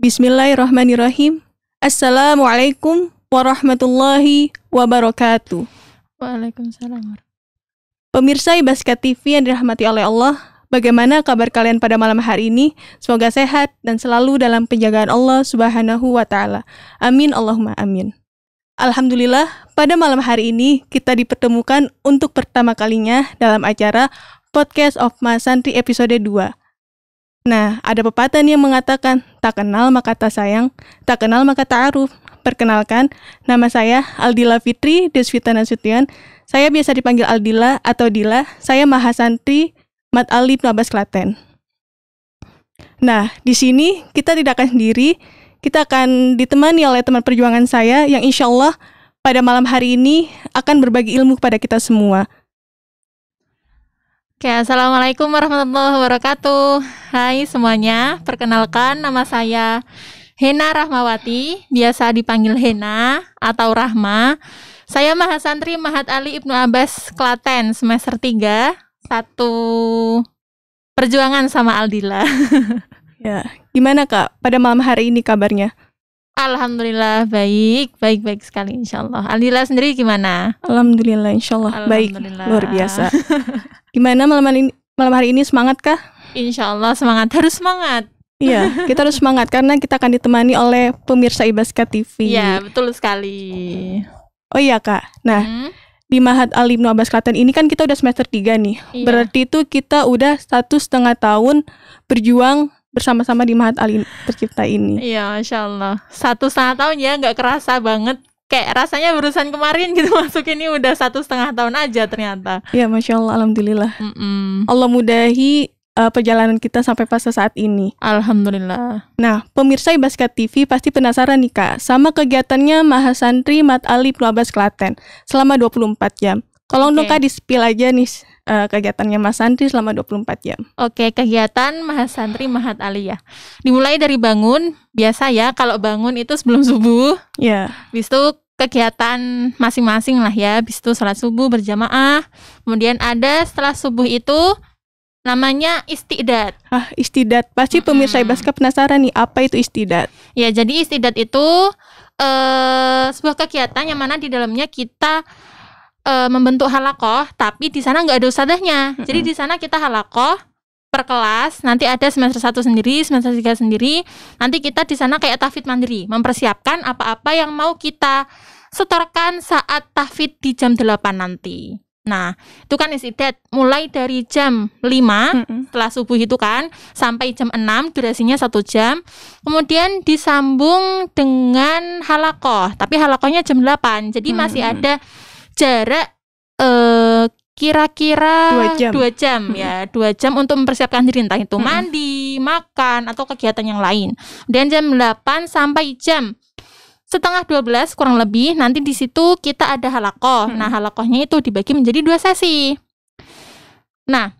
Bismillahirrahmanirrahim. Assalamualaikum warahmatullahi wabarakatuh. Waalaikumsalam. Pemirsa Ibaska TV yang dirahmati oleh Allah, bagaimana kabar kalian pada malam hari ini? Semoga sehat dan selalu dalam penjagaan Allah Subhanahu wa taala. Amin Allahumma amin. Alhamdulillah, pada malam hari ini kita dipertemukan untuk pertama kalinya dalam acara Podcast of Masanti episode 2. Nah, ada pepatah yang mengatakan Tak kenal maka tak sayang, tak kenal maka tak aruf. Perkenalkan, nama saya Aldila Fitri Desvita Nasution. Saya biasa dipanggil Aldila atau Dila. Saya Mahasantri Mat Ali Nabas Klaten. Nah, di sini kita tidak akan sendiri. Kita akan ditemani oleh teman perjuangan saya yang insya Allah pada malam hari ini akan berbagi ilmu kepada kita semua. Oke, Assalamualaikum warahmatullahi wabarakatuh. Hai semuanya, perkenalkan nama saya Hena Rahmawati, biasa dipanggil Hena atau Rahma. Saya Mahasantri Mahat Ali Ibnu Abbas Klaten semester 3, satu perjuangan sama Aldila. ya, gimana Kak pada malam hari ini kabarnya? Alhamdulillah baik, baik-baik sekali insya Allah. Alhamdulillah sendiri gimana? Alhamdulillah insya Allah baik. Luar biasa. gimana malam hari ini, malam hari ini semangat kah? Allah semangat, harus semangat. Iya, kita harus semangat karena kita akan ditemani oleh pemirsa Ibaska TV. Iya, betul sekali. Oh iya, Kak. Nah, hmm? di Mahat Alim Nuabas Klaten ini kan kita udah semester 3 nih. Iya. Berarti itu kita udah satu setengah tahun berjuang bersama-sama di Mahat Ali tercipta ini. Iya, Masya Allah. Satu setengah tahun ya, nggak kerasa banget. Kayak rasanya barusan kemarin gitu masuk ini udah satu setengah tahun aja ternyata. Iya, Masya Allah, Alhamdulillah. Mm -mm. Allah mudahi uh, perjalanan kita sampai fase saat ini. Alhamdulillah. Nah, pemirsa Ibaskat TV pasti penasaran nih Kak, sama kegiatannya Mahasantri Mat Ali Pulau Klaten selama 24 jam. Kalau okay. dong Kak di-spill aja nih uh, kegiatannya Mas Santri selama 24 jam. Oke, kegiatan Mas Santri Mahat Ali ya. Dimulai dari bangun, biasa ya kalau bangun itu sebelum subuh. Ya. Yeah. Habis itu kegiatan masing-masing lah ya. bis itu sholat subuh berjamaah. Kemudian ada setelah subuh itu namanya istidat. Ah, istidat. Pasti pemirsa hmm. Ibaska penasaran nih apa itu istidat. Ya, jadi istidat itu eh sebuah kegiatan yang mana di dalamnya kita uh, membentuk halakoh tapi di sana nggak ada ustadzahnya mm-hmm. jadi di sana kita halakoh per kelas nanti ada semester satu sendiri semester tiga sendiri nanti kita di sana kayak tafid mandiri mempersiapkan apa-apa yang mau kita setorkan saat tafid di jam delapan nanti Nah, itu kan isidat mulai dari jam lima mm setelah subuh itu kan sampai jam enam, durasinya satu jam. Kemudian disambung dengan halakoh, tapi halakohnya jam delapan. Jadi masih ada jarak eh kira-kira dua jam, dua jam hmm. ya dua jam untuk mempersiapkan diri entah itu hmm. mandi makan atau kegiatan yang lain dan jam 8 sampai jam setengah 12 kurang lebih nanti di situ kita ada halakoh hmm. nah halakohnya itu dibagi menjadi dua sesi nah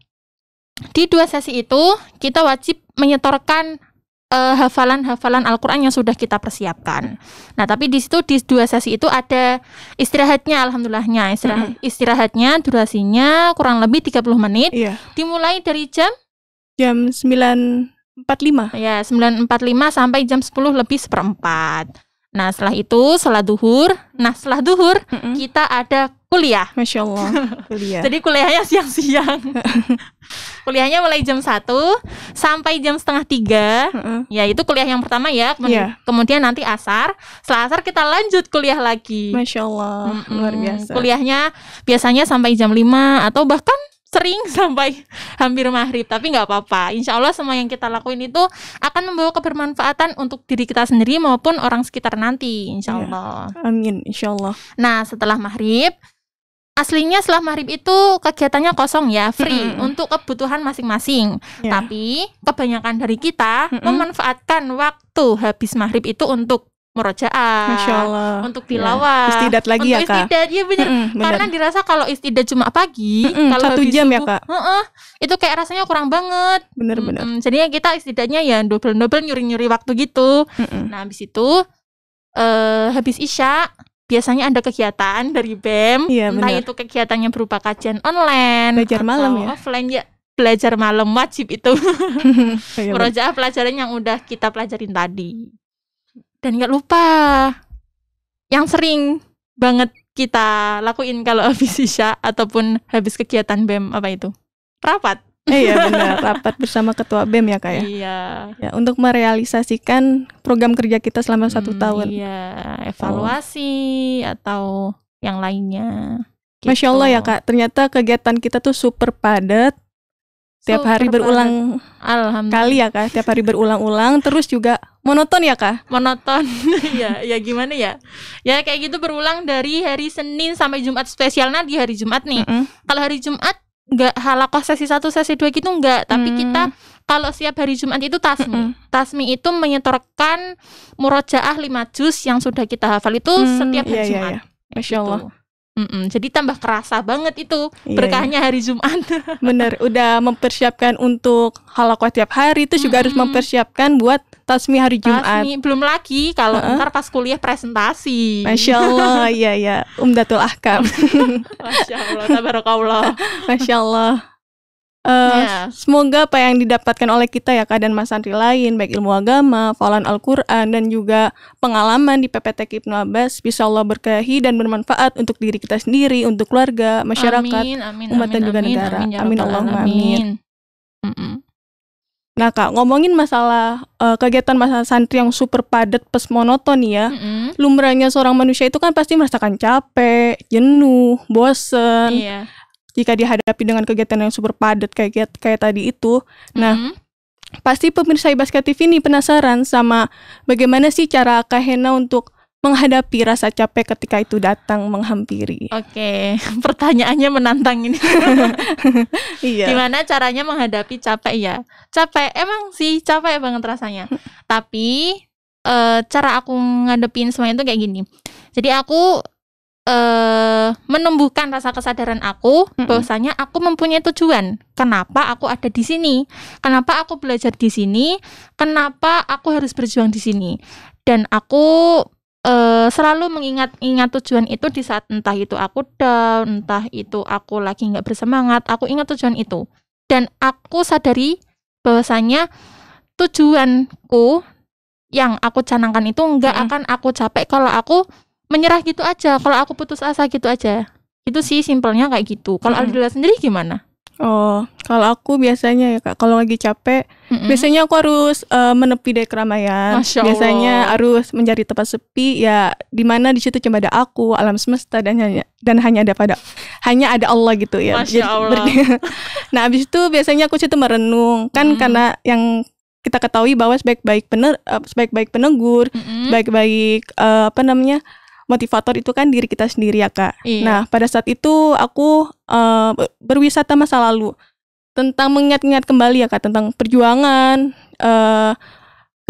di dua sesi itu kita wajib menyetorkan uh, hafalan-hafalan al yang sudah kita persiapkan. Nah, tapi di situ di dua sesi itu ada istirahatnya alhamdulillahnya. Istirahat mm-hmm. istirahatnya durasinya kurang lebih 30 menit. Yeah. Dimulai dari jam jam 9.45. Ya, lima sampai jam sepuluh lebih seperempat. Nah, setelah itu setelah duhur, nah setelah duhur mm-hmm. kita ada kuliah. Masya Allah. Kuliah. Jadi kuliahnya siang-siang. kuliahnya mulai jam 1 sampai jam setengah tiga. uh Ya itu kuliah yang pertama ya. Kemudian, yeah. kemudian nanti asar. Setelah asar kita lanjut kuliah lagi. Masya Allah. Mm-mm. Luar biasa. Kuliahnya biasanya sampai jam 5 atau bahkan sering sampai hampir maghrib tapi nggak apa-apa insya Allah semua yang kita lakuin itu akan membawa kebermanfaatan untuk diri kita sendiri maupun orang sekitar nanti insya iya. Allah ya. amin insya Allah nah setelah maghrib aslinya setelah maghrib itu kegiatannya kosong ya, free mm -hmm. untuk kebutuhan masing-masing. Yeah. Tapi kebanyakan dari kita mm -hmm. memanfaatkan waktu habis maghrib itu untuk murojaah, untuk ya. tilawah, yeah. istidat lagi untuk ya kak. Istidat, ya benar. Mm Karena dirasa kalau istidat cuma pagi, mm hmm kalau satu jam ya, subuh, ya kak. Uh -uh, itu kayak rasanya kurang banget. Benar-benar. Mm hmm jadinya kita istidatnya ya double double nyuri nyuri waktu gitu. Mm hmm Nah habis itu, uh, habis isya biasanya ada kegiatan dari BEM, ya, entah benar. itu kegiatannya berupa kajian online, belajar malam ya, offline ya belajar malam wajib itu ya, merojaah pelajaran yang udah kita pelajarin tadi dan nggak lupa yang sering banget kita lakuin kalau habis isya ataupun habis kegiatan BEM apa itu rapat eh iya benar, rapat bersama ketua BEM ya Kak ya. Iya. Ya, untuk merealisasikan program kerja kita selama hmm, satu tahun. Iya, evaluasi oh. atau yang lainnya. Gitu. Masya Allah ya gitu. Kak, ternyata kegiatan kita tuh super padat. Tiap super hari berulang kali ya Kak, tiap hari berulang-ulang terus juga monoton ya Kak? Monoton. ya, ya gimana ya? Ya kayak gitu berulang dari hari Senin sampai Jumat spesialnya di hari Jumat nih. Mm -hmm. Kalau hari Jumat nggak halakoh sesi satu sesi dua gitu nggak tapi hmm. kita kalau setiap hari Jumat itu tasmi. -hmm. Tasmi itu menyetorkan murojaah lima juz yang sudah kita hafal itu hmm. setiap hari yeah, iya, Jumat. yeah, yeah. Masya gitu. Allah. Gitu. Mm-mm. Jadi tambah kerasa banget itu iya. berkahnya hari Jumat. Bener, udah mempersiapkan untuk aku tiap hari itu juga mm-hmm. harus mempersiapkan buat tasmi hari Jumat. Tasmi. Belum lagi kalau uh-uh. ntar pas kuliah presentasi. Masya Allah, iya ya, Umdatul Ahkam. Masya Allah, tabarakallah. Masya Allah. Uh, eh, yeah. Semoga apa yang didapatkan oleh kita ya kak mas santri lain, baik ilmu agama, falan Al-Quran, dan juga pengalaman di PPT Ibnu Abbas, bisa Allah berkahi dan bermanfaat untuk diri kita sendiri, untuk keluarga, masyarakat, amin, amin, umat amin, dan juga amin, negara. Amin, ya amin Allahumma amin. amin. Nah kak, ngomongin masalah uh, kegiatan masa santri yang super padat plus monoton ya. Mm-hmm. Lumrahnya seorang manusia itu kan pasti merasakan capek, jenuh, bosen. Iya jika dihadapi dengan kegiatan yang super padat kayak kayak tadi itu. Nah, mm -hmm. pasti pemirsa Basket TV ini penasaran sama bagaimana sih cara Kak Hena untuk menghadapi rasa capek ketika itu datang menghampiri. Oke, pertanyaannya menantang ini. iya. Gimana caranya menghadapi capek ya? Capek emang sih capek banget rasanya. Hmm. Tapi e, cara aku ngadepin semuanya itu kayak gini. Jadi aku uh, menumbuhkan rasa kesadaran aku mm -mm. bahwasanya aku mempunyai tujuan. Kenapa aku ada di sini? Kenapa aku belajar di sini? Kenapa aku harus berjuang di sini? Dan aku uh, selalu mengingat-ingat tujuan itu di saat entah itu aku down, entah itu aku lagi nggak bersemangat, aku ingat tujuan itu. Dan aku sadari bahwasanya tujuanku yang aku canangkan itu nggak -hmm. akan aku capek kalau aku menyerah gitu aja kalau aku putus asa gitu aja itu sih simpelnya kayak gitu kalau hmm. Aldila sendiri gimana oh kalau aku biasanya ya kak kalau lagi capek mm biasanya aku harus uh, menepi dari keramaian biasanya harus mencari tempat sepi ya di mana di situ cuma ada aku alam semesta dan hanya dan hanya ada pada hanya ada Allah gitu ya Masya Allah. Jadi, nah abis itu biasanya aku situ merenung kan mm. karena yang kita ketahui bahwa sebaik-baik pener eh, sebaik-baik penegur, mm-hmm. sebaik-baik uh, apa namanya motivator itu kan diri kita sendiri ya kak. Iya. Nah pada saat itu aku uh, berwisata masa lalu tentang mengingat-ingat kembali ya kak tentang perjuangan, uh,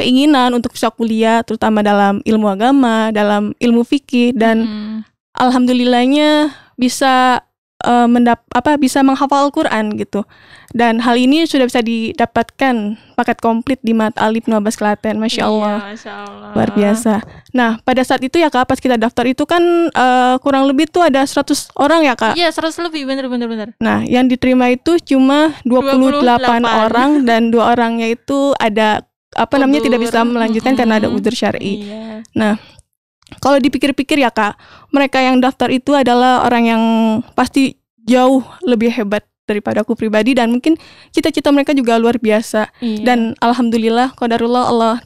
keinginan untuk bisa kuliah terutama dalam ilmu agama, dalam ilmu fikih dan hmm. alhamdulillahnya bisa uh, mendap apa bisa menghafal Quran gitu. Dan hal ini sudah bisa didapatkan paket komplit di Mat Alif Nuwabas Klaten, masya iya, Allah. Iya, masya Allah. Luar biasa. Nah pada saat itu ya kak, pas kita daftar itu kan uh, kurang lebih tuh ada 100 orang ya kak? Iya 100 lebih, bener-bener. bener. Nah yang diterima itu cuma 28, 28. orang dan dua orangnya itu ada apa namanya tidak bisa melanjutkan mm -hmm. karena ada udur syari. Iya. Nah kalau dipikir-pikir ya kak, mereka yang daftar itu adalah orang yang pasti jauh lebih hebat daripada aku pribadi dan mungkin cita-cita mereka juga luar biasa. Iya. Dan alhamdulillah qadarullah Allah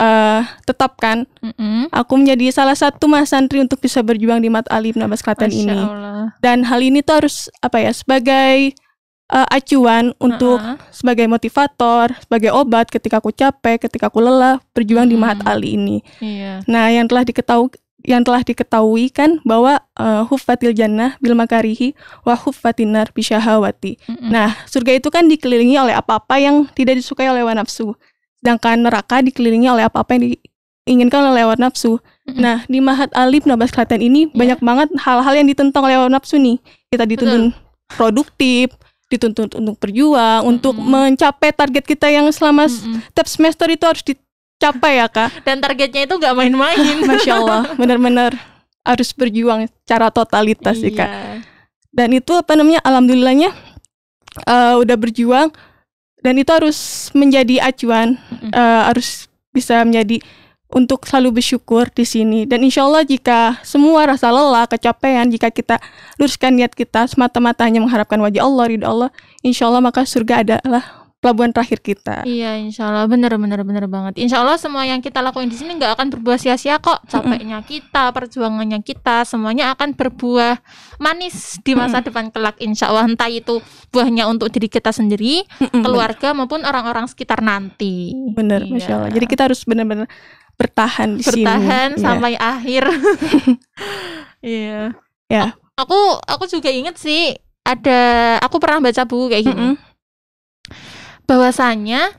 uh, tetapkan mm -hmm. aku menjadi salah satu mas santri untuk bisa berjuang di Mat Ali Nabas Klaten ini. Dan hal ini tuh harus apa ya sebagai uh, acuan untuk uh-huh. sebagai motivator, sebagai obat ketika aku capek, ketika aku lelah berjuang hmm. di Mahat hmm. Ali ini. Iya. Nah, yang telah diketahui yang telah diketahui kan bahwa uh, eh, hufatil jannah bil makarihi wa hufatinar bisyahawati. Mm-mm. Nah, surga itu kan dikelilingi oleh apa-apa yang tidak disukai oleh hawa nafsu. Sedangkan neraka dikelilingi oleh apa-apa yang diinginkan oleh hawa nafsu. Mm-mm. Nah, di Mahat Ali Nabas Klaten ini yeah. banyak banget hal-hal yang ditentang oleh hawa nafsu nih. Kita ya dituntun produktif, dituntut untuk berjuang, mm-hmm. untuk mencapai target kita yang selama mm-hmm. setiap semester itu harus dicapai ya kak. Dan targetnya itu nggak main-main. Masya Allah, benar-benar harus berjuang secara totalitas iya. iya. kak. Dan itu apa namanya? Alhamdulillahnya uh, udah berjuang dan itu harus menjadi acuan, mm-hmm. uh, harus bisa menjadi untuk selalu bersyukur di sini. Dan insya Allah jika semua rasa lelah, kecapean, jika kita luruskan niat kita semata-mata hanya mengharapkan wajah Allah, ridho Allah, insya Allah maka surga adalah pelabuhan terakhir kita. Iya, insya Allah bener bener bener banget. Insya Allah semua yang kita lakuin di sini nggak akan berbuah sia-sia kok. Capeknya kita, perjuangannya kita, semuanya akan berbuah manis di masa depan kelak. Insya Allah entah itu buahnya untuk diri kita sendiri, keluarga maupun orang-orang sekitar nanti. Bener, iya. masya Allah. Jadi kita harus bener-bener bertahan di bertahan sini. Iya. sampai yeah. akhir. Iya. yeah. Ya. Yeah. Aku aku juga inget sih ada aku pernah baca buku kayak gini. Mm -hmm bahwasanya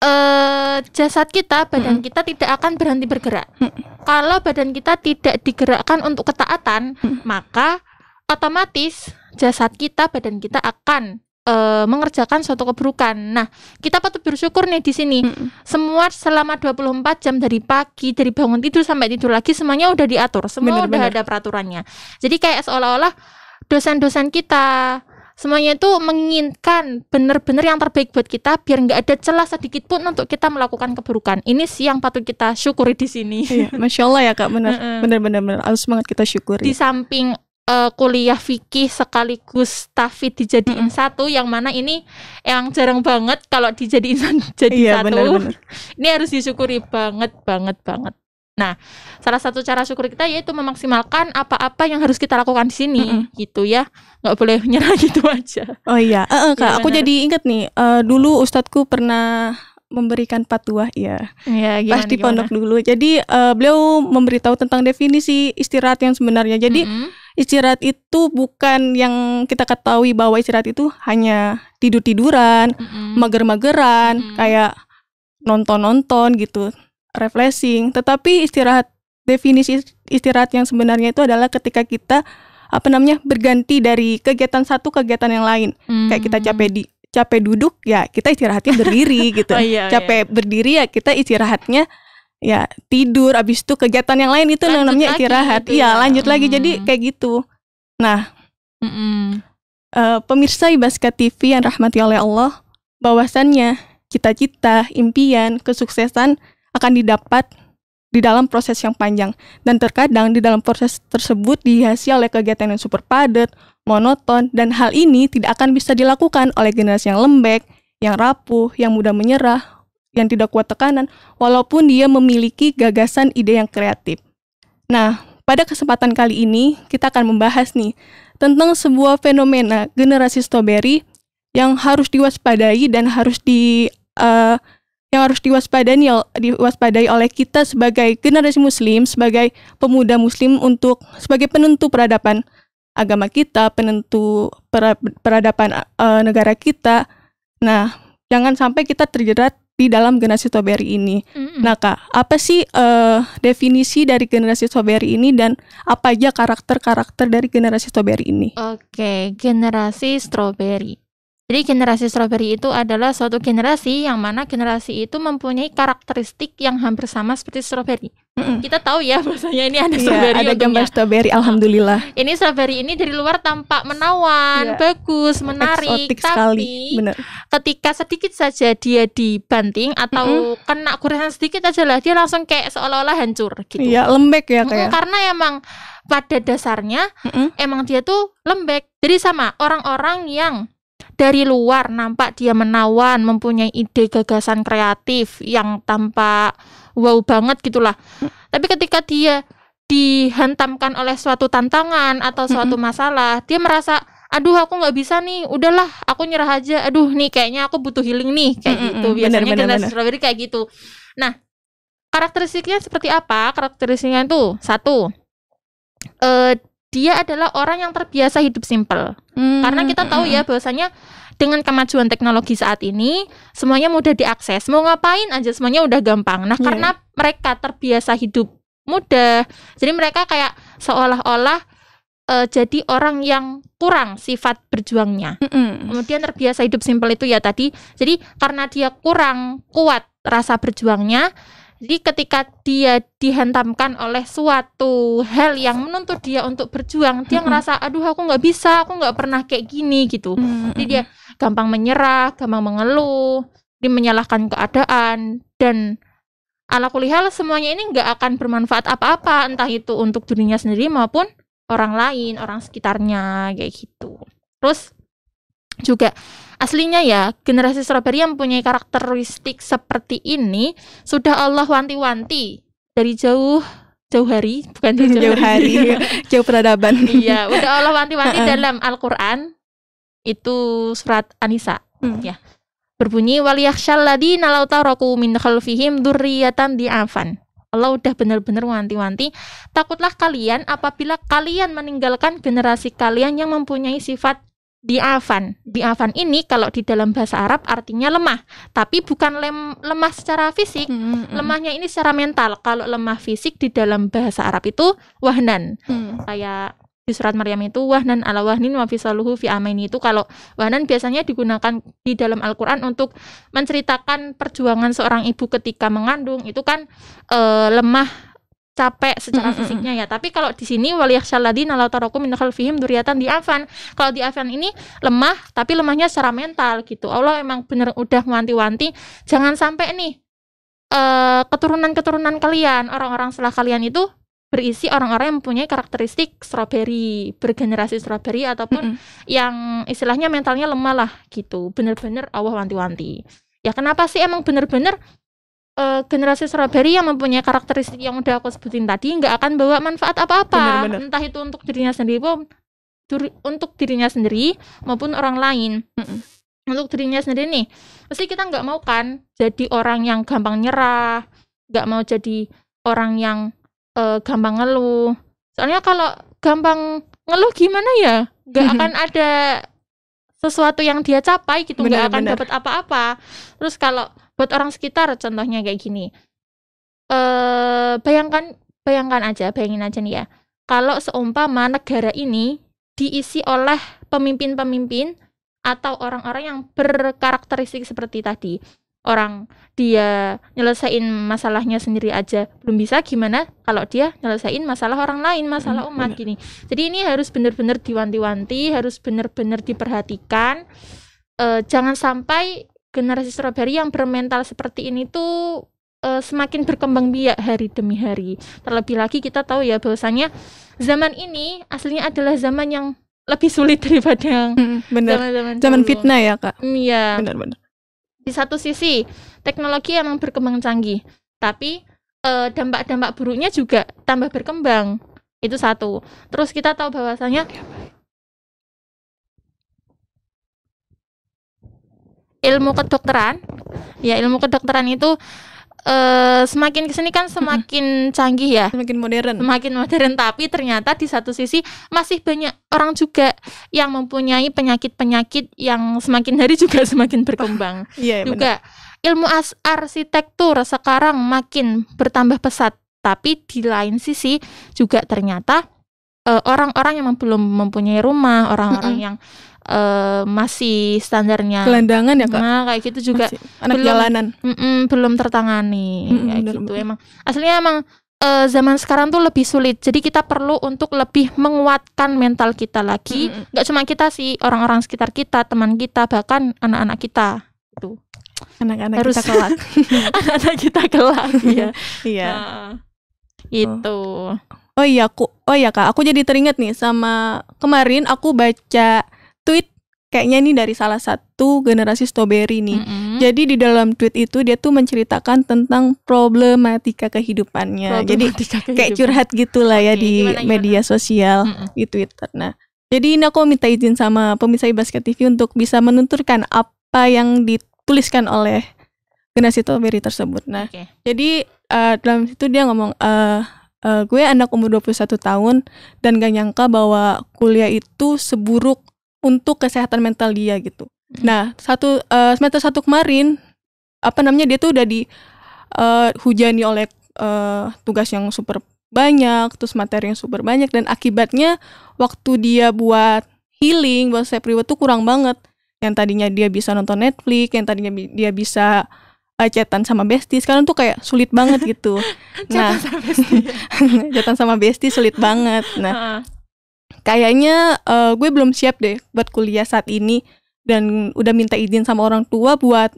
eh, jasad kita, badan hmm. kita tidak akan berhenti bergerak. Hmm. Kalau badan kita tidak digerakkan untuk ketaatan, hmm. maka otomatis jasad kita, badan kita akan uh, mengerjakan suatu keburukan. Nah, kita patut bersyukur nih di sini. Mm Semua selama 24 jam dari pagi, dari bangun tidur sampai tidur lagi semuanya udah diatur. Semua bener, udah bener. ada peraturannya. Jadi kayak seolah-olah dosen-dosen kita semuanya itu menginginkan benar-benar yang terbaik buat kita biar nggak ada celah sedikit pun untuk kita melakukan keburukan ini sih yang patut kita syukuri di sini iya, masya allah ya kak benar benar-benar benar harus semangat kita syukuri di samping uh, kuliah fikih sekaligus tafid dijadiin satu yang mana ini yang jarang banget kalau dijadiin jadi iya, satu bener, bener. ini harus disyukuri banget banget banget Nah, salah satu cara syukur kita yaitu memaksimalkan apa-apa yang harus kita lakukan di sini, mm -hmm. gitu ya. Gak boleh nyerah gitu aja. Oh iya, uh, uh, kak, aku jadi inget nih, uh, dulu ustadku pernah memberikan patuah ya, ya gimana, pas di pondok dulu. Jadi uh, beliau memberitahu tentang definisi istirahat yang sebenarnya. Jadi mm -hmm. istirahat itu bukan yang kita ketahui bahwa istirahat itu hanya tidur tiduran, mm -hmm. mager-mageran, mm -hmm. kayak nonton-nonton gitu refreshing. Tetapi istirahat definisi istirahat yang sebenarnya itu adalah ketika kita apa namanya berganti dari kegiatan satu kegiatan yang lain. Hmm. Kayak kita hmm. capek di capek duduk ya kita istirahatnya berdiri oh, gitu. Oh, iya, capek iya. berdiri ya kita istirahatnya ya tidur abis itu kegiatan yang lain itu lanjut namanya istirahat. Gitu iya, gitu lanjut hmm. lagi jadi hmm. kayak gitu. Nah, mm Uh, pemirsa Ibaska TV yang rahmati oleh Allah, bahwasannya cita-cita, impian, kesuksesan akan didapat di dalam proses yang panjang. Dan terkadang di dalam proses tersebut dihiasi oleh kegiatan yang super padat, monoton, dan hal ini tidak akan bisa dilakukan oleh generasi yang lembek, yang rapuh, yang mudah menyerah, yang tidak kuat tekanan, walaupun dia memiliki gagasan ide yang kreatif. Nah, pada kesempatan kali ini kita akan membahas nih tentang sebuah fenomena generasi strawberry yang harus diwaspadai dan harus di uh, yang harus diwaspadai diwaspadai oleh kita sebagai generasi muslim, sebagai pemuda muslim untuk sebagai penentu peradaban agama kita, penentu peradaban uh, negara kita. Nah, jangan sampai kita terjerat di dalam generasi strawberry ini. Mm -hmm. Nah, Kak, apa sih uh, definisi dari generasi strawberry ini dan apa aja karakter-karakter dari generasi strawberry ini? Oke, okay, generasi strawberry. Jadi generasi strawberry itu adalah suatu generasi yang mana generasi itu mempunyai karakteristik yang hampir sama seperti strawberry. Kita tahu ya bahasanya ini ada yeah, strawberry. Ada gambar strawberry, alhamdulillah. Ini strawberry ini dari luar tampak menawan, yeah. bagus, menarik, Exotic tapi sekali. Bener. ketika sedikit saja dia dibanting atau mm -hmm. kena goresan sedikit aja lah dia langsung kayak seolah-olah hancur gitu. Iya, lembek ya kayak. Ya? karena emang pada dasarnya mm -hmm. emang dia tuh lembek. Jadi sama orang-orang yang dari luar nampak dia menawan, mempunyai ide gagasan kreatif yang tampak wow banget gitulah. Tapi ketika dia dihantamkan oleh suatu tantangan atau suatu masalah, dia merasa aduh aku nggak bisa nih, udahlah aku nyerah aja. Aduh nih kayaknya aku butuh healing nih kayak mm -mm, gitu. Biasanya bener, generasi strawberry kayak gitu. Nah, karakteristiknya seperti apa? Karakteristiknya itu satu, uh, dia adalah orang yang terbiasa hidup simpel. Hmm. Karena kita hmm, tahu ya hmm. bahwasanya dengan kemajuan teknologi saat ini semuanya mudah diakses. Mau ngapain aja semuanya udah gampang. Nah, yeah. karena mereka terbiasa hidup mudah. Jadi mereka kayak seolah-olah uh, jadi orang yang kurang sifat berjuangnya. Mm -mm. Kemudian terbiasa hidup simpel itu ya tadi. Jadi karena dia kurang kuat rasa berjuangnya, jadi ketika dia dihantamkan oleh suatu hal yang menuntut dia untuk berjuang, dia ngerasa aduh aku nggak bisa, aku nggak pernah kayak gini gitu. Jadi dia gampang menyerah, gampang mengeluh, dia menyalahkan keadaan dan ala kulihal semuanya ini nggak akan bermanfaat apa-apa, entah itu untuk dirinya sendiri maupun orang lain, orang sekitarnya kayak gitu. Terus juga Aslinya ya, generasi strawberry yang punya karakteristik seperti ini sudah Allah wanti-wanti dari jauh jauh hari, bukan dari jauh, jauh hari, jauh peradaban. iya, udah Allah wanti-wanti dalam Al-Qur'an itu surat Anisa. Hmm. Ya. Berbunyi waliyakhsyal ladina law taraku min khalfihim dzurriatan di'afan. Allah udah benar-benar wanti-wanti takutlah kalian apabila kalian meninggalkan generasi kalian yang mempunyai sifat di'afan. Di'afan ini kalau di dalam bahasa Arab artinya lemah, tapi bukan lem, lemah secara fisik. Hmm, hmm, hmm. Lemahnya ini secara mental. Kalau lemah fisik di dalam bahasa Arab itu wahnan. Hmm. Kayak di surat Maryam itu wahnan ala wahnin wa fisaluhu fi amain itu kalau wahnan biasanya digunakan di dalam Al-Qur'an untuk menceritakan perjuangan seorang ibu ketika mengandung itu kan e, lemah capek secara mm -hmm. fisiknya ya. Tapi kalau di sini waliyahsyalladina la taraku min khalfihim duriatan di afan. Kalau di afan ini lemah tapi lemahnya secara mental gitu. Allah emang bener udah wanti-wanti jangan sampai nih eh, keturunan-keturunan kalian, orang-orang setelah kalian itu berisi orang-orang yang mempunyai karakteristik strawberry, bergenerasi strawberry ataupun mm -hmm. yang istilahnya mentalnya lemah lah gitu. Bener-bener Allah wanti-wanti. Ya kenapa sih emang bener-bener uh, generasi strawberry yang mempunyai karakteristik yang udah aku sebutin tadi nggak akan bawa manfaat apa-apa entah itu untuk dirinya sendiri maupun untuk dirinya sendiri maupun orang lain Mm-mm. untuk dirinya sendiri nih pasti kita nggak mau kan jadi orang yang gampang nyerah nggak mau jadi orang yang uh, gampang ngeluh soalnya kalau gampang ngeluh gimana ya nggak akan ada sesuatu yang dia capai gitu nggak akan dapat apa-apa terus kalau buat orang sekitar contohnya kayak gini eh bayangkan bayangkan aja bayangin aja nih ya kalau seumpama negara ini diisi oleh pemimpin-pemimpin atau orang-orang yang berkarakteristik seperti tadi orang dia nyelesain masalahnya sendiri aja belum bisa gimana kalau dia nyelesain masalah orang lain masalah hmm, umat gini jadi ini harus benar-benar diwanti-wanti harus benar-benar diperhatikan e, jangan sampai generasi strawberry yang bermental seperti ini tuh uh, semakin berkembang biak hari demi hari. Terlebih lagi kita tahu ya bahwasanya zaman ini aslinya adalah zaman yang lebih sulit daripada yang hmm, bener. zaman zaman, zaman fitnah ya kak. Mm, iya. Benar-benar. Di satu sisi teknologi emang berkembang canggih, tapi eh, dampak-dampak buruknya juga tambah berkembang. Itu satu. Terus kita tahu bahwasanya iya, ilmu kedokteran ya ilmu kedokteran itu Uh, semakin kesini kan semakin canggih ya, semakin modern, semakin modern. Tapi ternyata di satu sisi masih banyak orang juga yang mempunyai penyakit-penyakit yang semakin hari juga semakin berkembang. yeah, oh, iya, iya, juga bener. ilmu as arsitektur sekarang makin bertambah pesat. Tapi di lain sisi juga ternyata Eh, orang-orang uh, orang yang belum mempunyai rumah, orang-orang mm -hmm. yang uh, masih standarnya gelandangan ya kak, nah, kayak gitu juga masih anak belum, jalanan, mm -mm, belum tertangani, mm -hmm, kayak bener -bener. gitu emang. Aslinya emang uh, zaman sekarang tuh lebih sulit. Jadi kita perlu untuk lebih menguatkan mental kita lagi. Nggak mm -hmm. cuma kita sih, orang-orang sekitar kita, teman kita, bahkan anak-anak kita. Itu. Anak-anak kita kelak. anak-anak kita kelak, ya. Iya. Nah, iya. itu. Oh. Oh iya aku, oh iya kak, aku jadi teringat nih sama kemarin aku baca tweet kayaknya ini dari salah satu generasi strawberry nih. Mm -hmm. Jadi di dalam tweet itu dia tuh menceritakan tentang problematika kehidupannya. Problematika jadi kehidupan. kayak curhat gitulah okay, ya di gimana, gimana? media sosial mm -hmm. di Twitter. Nah, jadi ini aku minta izin sama pemirsa Basket TV untuk bisa menunturkan apa yang dituliskan oleh generasi strawberry tersebut. Nah, okay. jadi uh, dalam situ dia ngomong. Uh, Uh, gue anak umur 21 tahun dan gak nyangka bahwa kuliah itu seburuk untuk kesehatan mental dia gitu. Hmm. Nah, satu uh, semester satu kemarin apa namanya dia tuh udah di uh, hujani oleh uh, tugas yang super banyak, terus materi yang super banyak dan akibatnya waktu dia buat healing, buat saya pribadi tuh kurang banget. Yang tadinya dia bisa nonton Netflix, yang tadinya dia bisa uh, chatan sama bestie sekarang tuh kayak sulit banget gitu nah chatan sama bestie sulit banget nah kayaknya uh, gue belum siap deh buat kuliah saat ini dan udah minta izin sama orang tua buat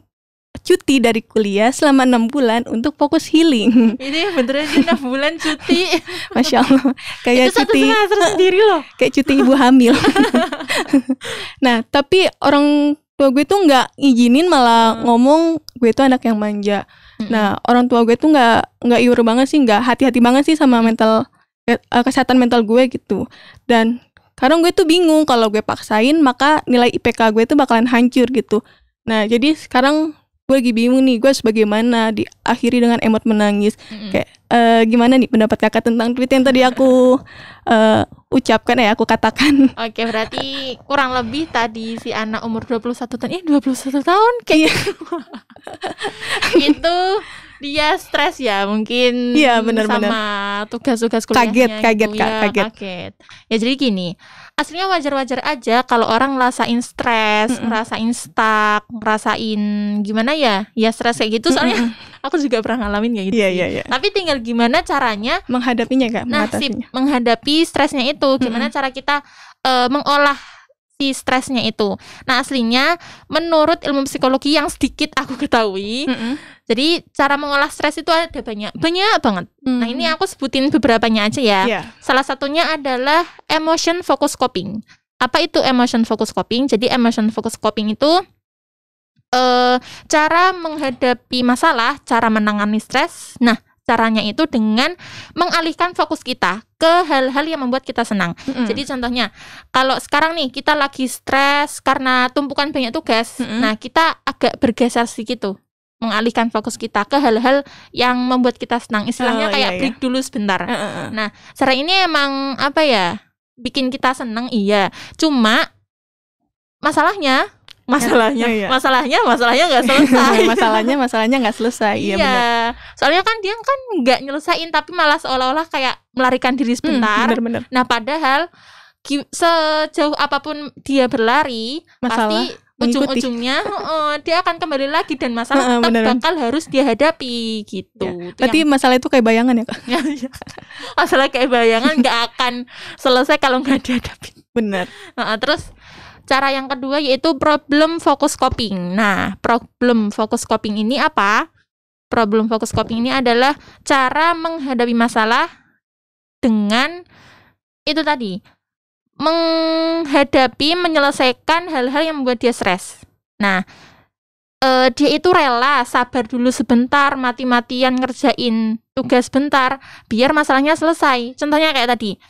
cuti dari kuliah selama enam bulan untuk fokus healing. Ini beneran sih enam bulan cuti. Masya Allah, kayak Itu cuti sendiri loh. Kayak cuti ibu hamil. nah, tapi orang tua gue tuh nggak izinin malah hmm. ngomong gue tuh anak yang manja. Hmm. Nah orang tua gue tuh nggak nggak iur banget sih, nggak hati-hati banget sih sama mental eh, eh, kesehatan mental gue gitu. Dan karena gue tuh bingung kalau gue paksain maka nilai IPK gue tuh bakalan hancur gitu. Nah jadi sekarang gue lagi bingung nih gue sebagaimana diakhiri dengan emot menangis mm-hmm. kayak e, gimana nih pendapat kakak tentang tweet yang tadi aku uh, ucapkan ya aku katakan oke okay, berarti kurang lebih tadi si anak umur 21 tahun eh 21 tahun kayak iya. gitu. itu dia stres ya mungkin iya bener, sama tugas-tugas kuliahnya kaget kaget gitu, kak ya. kaget ya jadi gini aslinya wajar-wajar aja kalau orang ngerasain stres, mm -mm. ngerasain stuck, ngerasain gimana ya, ya stres kayak gitu. Soalnya mm -mm. aku juga pernah ngalamin kayak gitu. Yeah, yeah, yeah. Tapi tinggal gimana caranya menghadapinya kan? nah, si, menghadapi stresnya itu, gimana mm -mm. cara kita uh, mengolah si stresnya itu. Nah aslinya menurut ilmu psikologi yang sedikit aku ketahui. Mm -mm jadi cara mengolah stres itu ada banyak, banyak banget. Hmm. Nah ini hmm. aku sebutin beberapanya aja ya. Yeah. Salah satunya adalah emotion focus coping. Apa itu emotion focus coping? Jadi emotion focus coping itu uh, cara menghadapi masalah, cara menangani stres. Nah caranya itu dengan mengalihkan fokus kita ke hal-hal yang membuat kita senang. Mm Jadi contohnya, kalau sekarang nih kita lagi stres karena tumpukan banyak tugas, mm nah kita agak bergeser sedikit tuh mengalihkan fokus kita ke hal-hal yang membuat kita senang. Istilahnya oh, kayak iya, iya. break dulu sebentar. Uh, uh, Nah, cara ini emang apa ya? Bikin kita senang iya. Cuma masalahnya masalahnya iya, masalahnya masalahnya nggak selesai masalahnya masalahnya nggak selesai iya, iya. soalnya kan dia kan nggak nyelesain tapi malah seolah-olah kayak melarikan diri hmm, sebentar hmm, bener, bener. nah padahal sejauh apapun dia berlari Masalah. pasti ujung-ujungnya uh, dia akan kembali lagi dan masalah tetap beneran. bakal harus dihadapi gitu. Ya. Berarti yang... masalah itu kayak bayangan ya kak? Iya, iya. masalah kayak bayangan nggak akan selesai kalau nggak dihadapi. Benar. Nah, terus cara yang kedua yaitu problem fokus coping. Nah, problem fokus coping ini apa? Problem fokus coping ini adalah cara menghadapi masalah dengan itu tadi menghadapi menyelesaikan hal-hal yang membuat dia stres. Nah, uh, dia itu rela sabar dulu sebentar, mati-matian ngerjain tugas sebentar biar masalahnya selesai. Contohnya kayak tadi,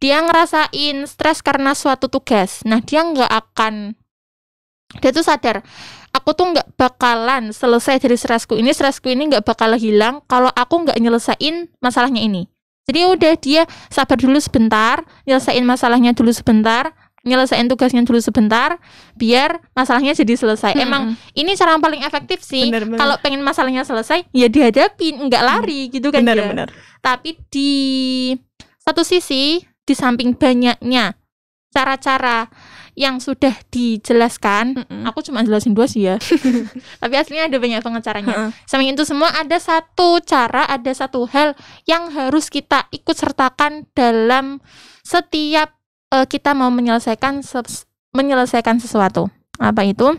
dia ngerasain stres karena suatu tugas. Nah, dia nggak akan, dia tuh sadar, aku tuh nggak bakalan selesai dari stresku ini, stresku ini nggak bakal hilang kalau aku nggak nyelesain masalahnya ini. Jadi ya udah dia sabar dulu sebentar, nyelesain masalahnya dulu sebentar, nyelesain tugasnya dulu sebentar biar masalahnya jadi selesai. Hmm. Emang hmm. ini cara yang paling efektif sih. Kalau pengen masalahnya selesai ya dihadapi, nggak hmm. lari hmm. gitu kan. Bener, benar ya. bener. Tapi di satu sisi di samping banyaknya cara-cara yang sudah dijelaskan. Mm -mm. Aku cuma jelasin dua sih ya. Tapi aslinya ada banyak pengacaranya. caranya. Mm -mm. itu semua ada satu cara, ada satu hal yang harus kita ikut sertakan dalam setiap uh, kita mau menyelesaikan se menyelesaikan sesuatu. Apa itu?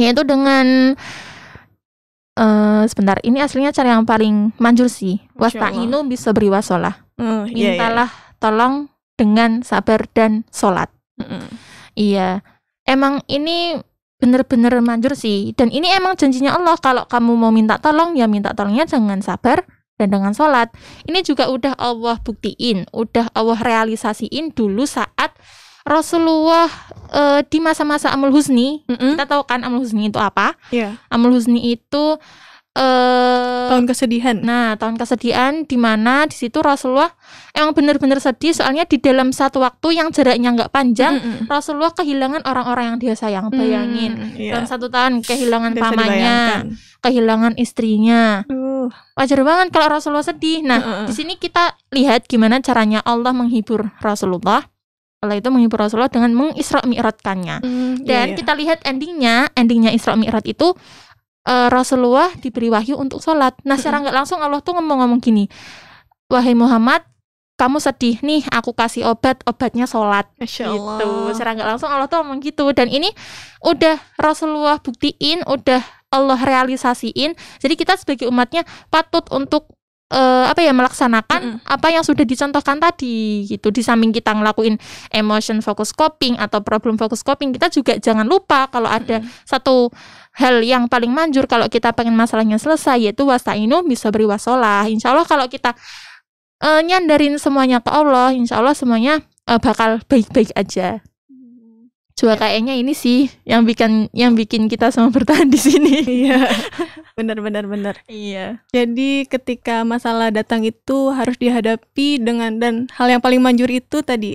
Yaitu dengan uh, sebentar, ini aslinya cara yang paling manjur sih. Wasta'inu bisa beri wasolah. Mm, Mintalah tolong dengan sabar dan sholat. Iya, emang ini bener-bener manjur sih. Dan ini emang janjinya Allah kalau kamu mau minta tolong ya minta tolongnya jangan sabar dan dengan sholat. Ini juga udah Allah buktiin, udah Allah realisasiin dulu saat Rasulullah uh, di masa-masa Amul Husni. Mm -mm. Kita tahu kan Amul Husni itu apa? Yeah. Amul Husni itu Eh, tahun kesedihan. Nah, tahun kesedihan di mana di situ Rasulullah emang benar-benar sedih soalnya di dalam satu waktu yang jaraknya nggak panjang, mm -hmm. Rasulullah kehilangan orang-orang yang dia sayang. Bayangin mm, -hmm. Iya. dalam satu tahun kehilangan Bisa pamannya, dibayangkan. kehilangan istrinya. Uh. Wajar banget kalau Rasulullah sedih. Nah, uh -uh. di sini kita lihat gimana caranya Allah menghibur Rasulullah. Allah itu menghibur Rasulullah dengan mengisra mi'rajkannya. Mm, Dan iya. kita lihat endingnya, endingnya Isra Mi'raj itu uh, Rasulullah diberi wahyu untuk sholat. Nah secara nggak langsung Allah tuh ngomong-ngomong gini, wahai Muhammad, kamu sedih nih, aku kasih obat, obatnya sholat. Masya gitu. Allah. Gitu. Secara nggak langsung Allah tuh ngomong gitu. Dan ini udah Rasulullah buktiin, udah Allah realisasiin. Jadi kita sebagai umatnya patut untuk uh, apa ya melaksanakan mm -hmm. apa yang sudah dicontohkan tadi gitu di samping kita ngelakuin emotion focus coping atau problem focus coping kita juga jangan lupa kalau ada mm -hmm. satu hal yang paling manjur kalau kita pengen masalahnya selesai yaitu wasainu bisa beri wasolah insya Allah kalau kita uh, nyandarin semuanya ke Allah insya Allah semuanya uh, bakal baik-baik aja Coba iya. kayaknya ini sih yang bikin yang bikin kita sama bertahan di sini. Iya. Benar benar benar. Iya. Jadi ketika masalah datang itu harus dihadapi dengan dan hal yang paling manjur itu tadi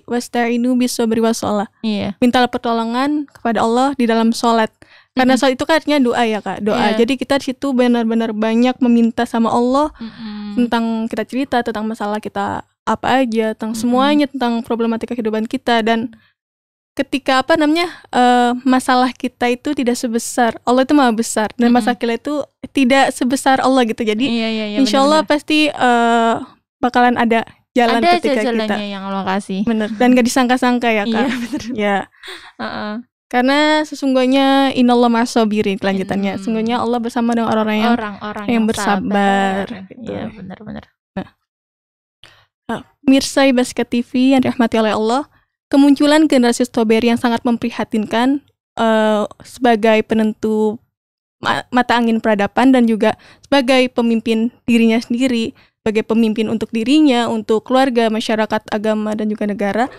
inu bisa beri wasolah. Iya. Mintalah pertolongan kepada Allah di dalam sholat karena soal itu kan artinya doa ya kak, doa. Yeah. Jadi kita di situ benar-benar banyak meminta sama Allah mm-hmm. tentang kita cerita tentang masalah kita apa aja, tentang mm-hmm. semuanya tentang problematika kehidupan kita dan ketika apa namanya uh, masalah kita itu tidak sebesar Allah itu maha besar dan mm -hmm. masalah kita itu tidak sebesar Allah gitu jadi yeah, yeah, yeah, insya Allah pasti uh, bakalan ada jalan ada ketika jalannya kita yang lokasi bener dan gak disangka-sangka ya iya, kak iya, bener. ya uh -uh. Karena sesungguhnya inallah masobirin kelanjutannya. Hmm. Sesungguhnya Allah bersama dengan orang-orang yang orang-orang yang, yang bersabar. Gitu. Iya, benar-benar. Nah. Nah, Mirsa Basket TV yang dirahmati oleh Allah, kemunculan generasi strawberry yang sangat memprihatinkan uh, sebagai penentu ma mata angin peradaban dan juga sebagai pemimpin dirinya sendiri, sebagai pemimpin untuk dirinya, untuk keluarga, masyarakat, agama dan juga negara.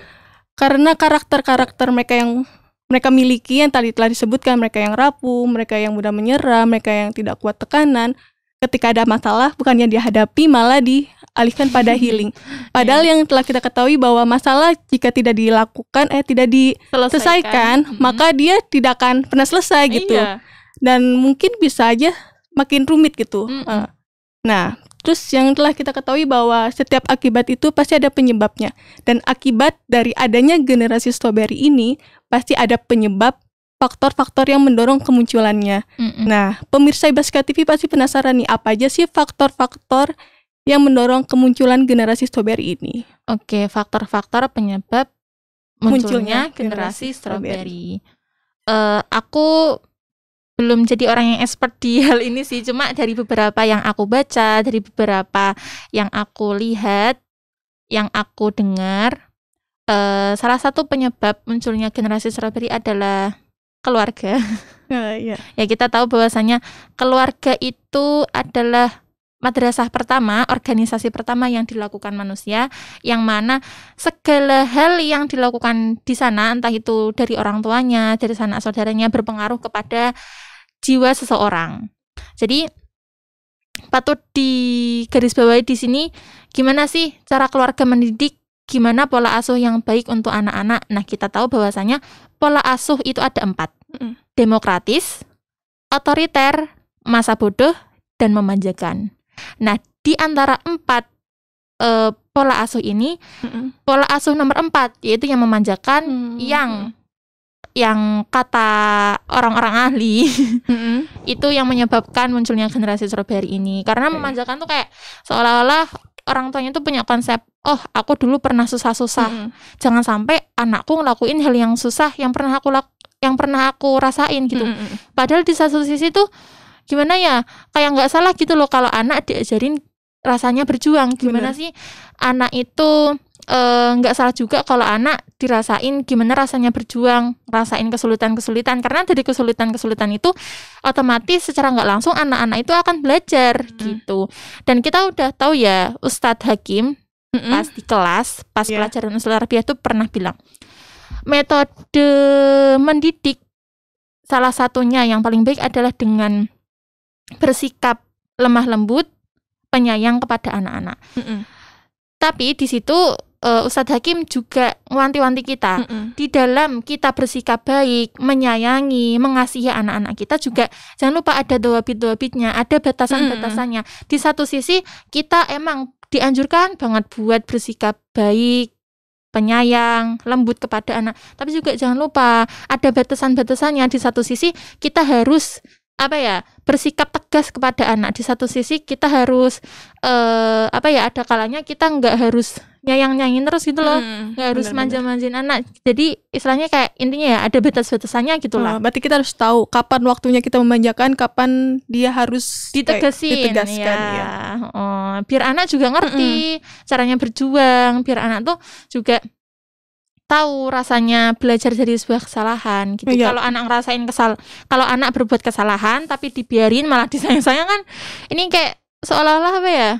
Karena karakter-karakter mereka yang mereka miliki yang tadi telah disebutkan mereka yang rapuh, mereka yang mudah menyerah, mereka yang tidak kuat tekanan. Ketika ada masalah bukannya dihadapi malah dialihkan pada healing. Iya. Padahal yeah. yang telah kita ketahui bahwa masalah jika tidak dilakukan eh tidak diselesaikan, mm -hmm. maka dia tidak akan pernah selesai gitu. Yeah. Dan mungkin bisa aja makin rumit gitu. Mm -hmm. Nah, Terus yang telah kita ketahui bahwa setiap akibat itu pasti ada penyebabnya. Dan akibat dari adanya generasi strawberry ini pasti ada penyebab faktor-faktor yang mendorong kemunculannya. Mm-mm. Nah, pemirsa Ibaska TV pasti penasaran nih apa aja sih faktor-faktor yang mendorong kemunculan generasi strawberry ini. Oke, faktor-faktor penyebab munculnya, munculnya generasi, generasi stroberi. Uh, eh, aku belum jadi orang yang expert di hal ini sih cuma dari beberapa yang aku baca dari beberapa yang aku lihat yang aku dengar uh, salah satu penyebab munculnya generasi strawberry adalah keluarga uh, yeah. Iya. ya kita tahu bahwasanya keluarga itu adalah madrasah pertama, organisasi pertama yang dilakukan manusia, yang mana segala hal yang dilakukan di sana, entah itu dari orang tuanya, dari sanak saudaranya, berpengaruh kepada jiwa seseorang. Jadi patut digarisbawahi di sini gimana sih cara keluarga mendidik gimana pola asuh yang baik untuk anak-anak nah kita tahu bahwasanya pola asuh itu ada empat demokratis otoriter masa bodoh dan memanjakan Nah, di antara empat uh, pola asuh ini, mm-hmm. pola asuh nomor empat yaitu yang memanjakan, mm-hmm. yang yang kata orang-orang ahli mm-hmm. itu yang menyebabkan munculnya generasi strawberry ini karena okay. memanjakan tuh kayak seolah-olah orang tuanya tuh punya konsep oh aku dulu pernah susah-susah mm-hmm. jangan sampai anakku ngelakuin hal yang susah yang pernah aku laku yang pernah aku rasain gitu mm-hmm. padahal di satu sisi tuh gimana ya kayak nggak salah gitu loh kalau anak diajarin rasanya berjuang gimana Bener. sih anak itu eh, nggak e, salah juga kalau anak dirasain gimana rasanya berjuang rasain kesulitan-kesulitan karena dari kesulitan-kesulitan itu otomatis secara nggak langsung anak-anak itu akan belajar hmm. gitu dan kita udah tahu ya Ustadz Hakim mm pas di kelas pas yeah. pelajaran usul tarbiyah itu pernah bilang metode mendidik salah satunya yang paling baik adalah dengan bersikap lemah lembut, penyayang kepada anak-anak. Mm -mm. Tapi di situ uh, Ustadz Hakim juga wanti-wanti kita mm -mm. di dalam kita bersikap baik, menyayangi, mengasihi anak-anak kita juga jangan lupa ada doa doa bidnya, ada batasan-batasannya. Mm -mm. Di satu sisi kita emang dianjurkan banget buat bersikap baik, penyayang, lembut kepada anak. Tapi juga jangan lupa ada batasan-batasannya. Di satu sisi kita harus apa ya bersikap tegas kepada anak di satu sisi kita harus eh, apa ya ada kalanya kita nggak harus nyayang nyayangin terus gitu loh Hmm, nggak harus manja manjain anak jadi istilahnya kayak intinya ya ada batas batasannya gitu lah oh, berarti kita harus tahu kapan waktunya kita memanjakan, kapan dia harus kayak ditegaskan ya. ya. Oh, biar anak juga ngerti caranya berjuang biar anak tuh juga tahu rasanya belajar dari sebuah kesalahan gitu. Iya. Kalau anak ngerasain kesal, kalau anak berbuat kesalahan tapi dibiarin malah disayang-sayang kan, ini kayak seolah-olah apa ya?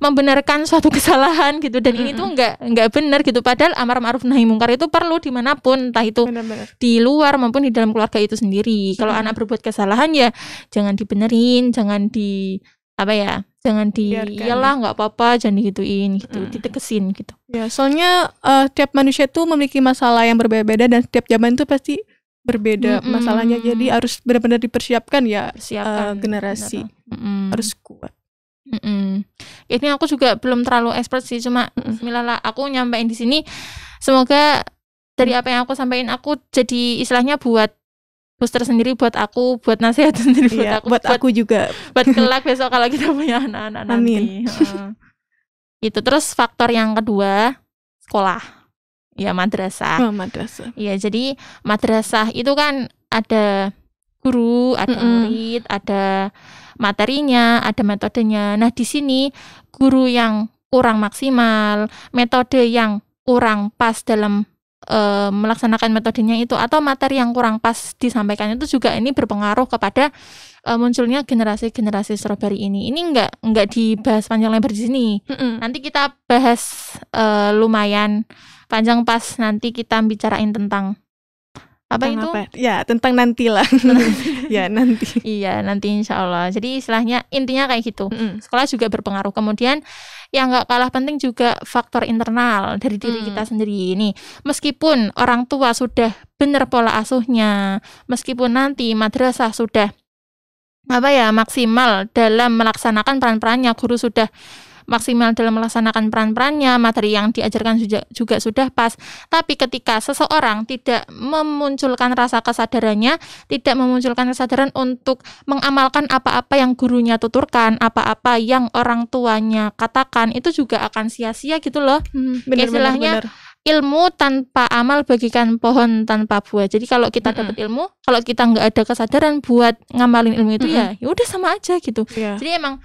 membenarkan suatu kesalahan gitu dan mm -hmm. ini tuh nggak nggak benar gitu padahal amar ma'ruf nahi mungkar itu perlu dimanapun entah itu benar -benar. di luar maupun di dalam keluarga itu sendiri mm -hmm. kalau anak berbuat kesalahan ya jangan dibenerin jangan di apa ya jangan di iyalah nggak apa-apa jangan digituin gitu hmm. ditekesin gitu ya soalnya uh, tiap manusia tuh memiliki masalah yang berbeda-beda dan setiap zaman itu pasti berbeda mm -mm. masalahnya jadi harus benar-benar dipersiapkan ya eh, Persiapkan, uh, generasi mm -mm. harus kuat mm -mm. Ya, ini aku juga belum terlalu expert sih cuma mm aku nyampein di sini semoga dari mm. apa yang aku sampaikan aku jadi istilahnya buat booster sendiri buat aku, buat nasihat sendiri iya, buat aku, buat, buat aku juga, buat kelak besok kalau kita punya anak-anak nanti. Uh, itu terus faktor yang kedua sekolah, ya madrasah. Oh, madrasah. Iya jadi madrasah itu kan ada guru, ada mm -mm. murid, ada materinya, ada metodenya. Nah di sini guru yang kurang maksimal, metode yang kurang pas dalam e, melaksanakan metodenya itu atau materi yang kurang pas disampaikan itu juga ini berpengaruh kepada e, munculnya generasi-generasi strawberry ini. Ini enggak enggak dibahas panjang lebar di sini. Mm-mm. Nanti kita bahas e, lumayan panjang pas nanti kita bicarain tentang apa tentang itu? Apa? Ya tentang nantilah. ya nanti. Iya nanti insyaallah Jadi istilahnya intinya kayak gitu. Mm-mm. Sekolah juga berpengaruh. Kemudian yang nggak kalah penting juga faktor internal dari diri hmm. kita sendiri ini. Meskipun orang tua sudah benar pola asuhnya, meskipun nanti madrasah sudah apa ya maksimal dalam melaksanakan peran-perannya, guru sudah maksimal dalam melaksanakan peran-perannya, materi yang diajarkan juga, juga sudah pas. Tapi ketika seseorang tidak memunculkan rasa kesadarannya, tidak memunculkan kesadaran untuk mengamalkan apa-apa yang gurunya tuturkan, apa-apa yang orang tuanya katakan, itu juga akan sia-sia gitu loh. Hmm, Istilahnya ilmu tanpa amal bagikan pohon tanpa buah. Jadi kalau kita hmm dapat ilmu, kalau kita nggak ada kesadaran buat ngamalin ilmu itu hmm ya, ya udah sama aja gitu. Yeah. Jadi emang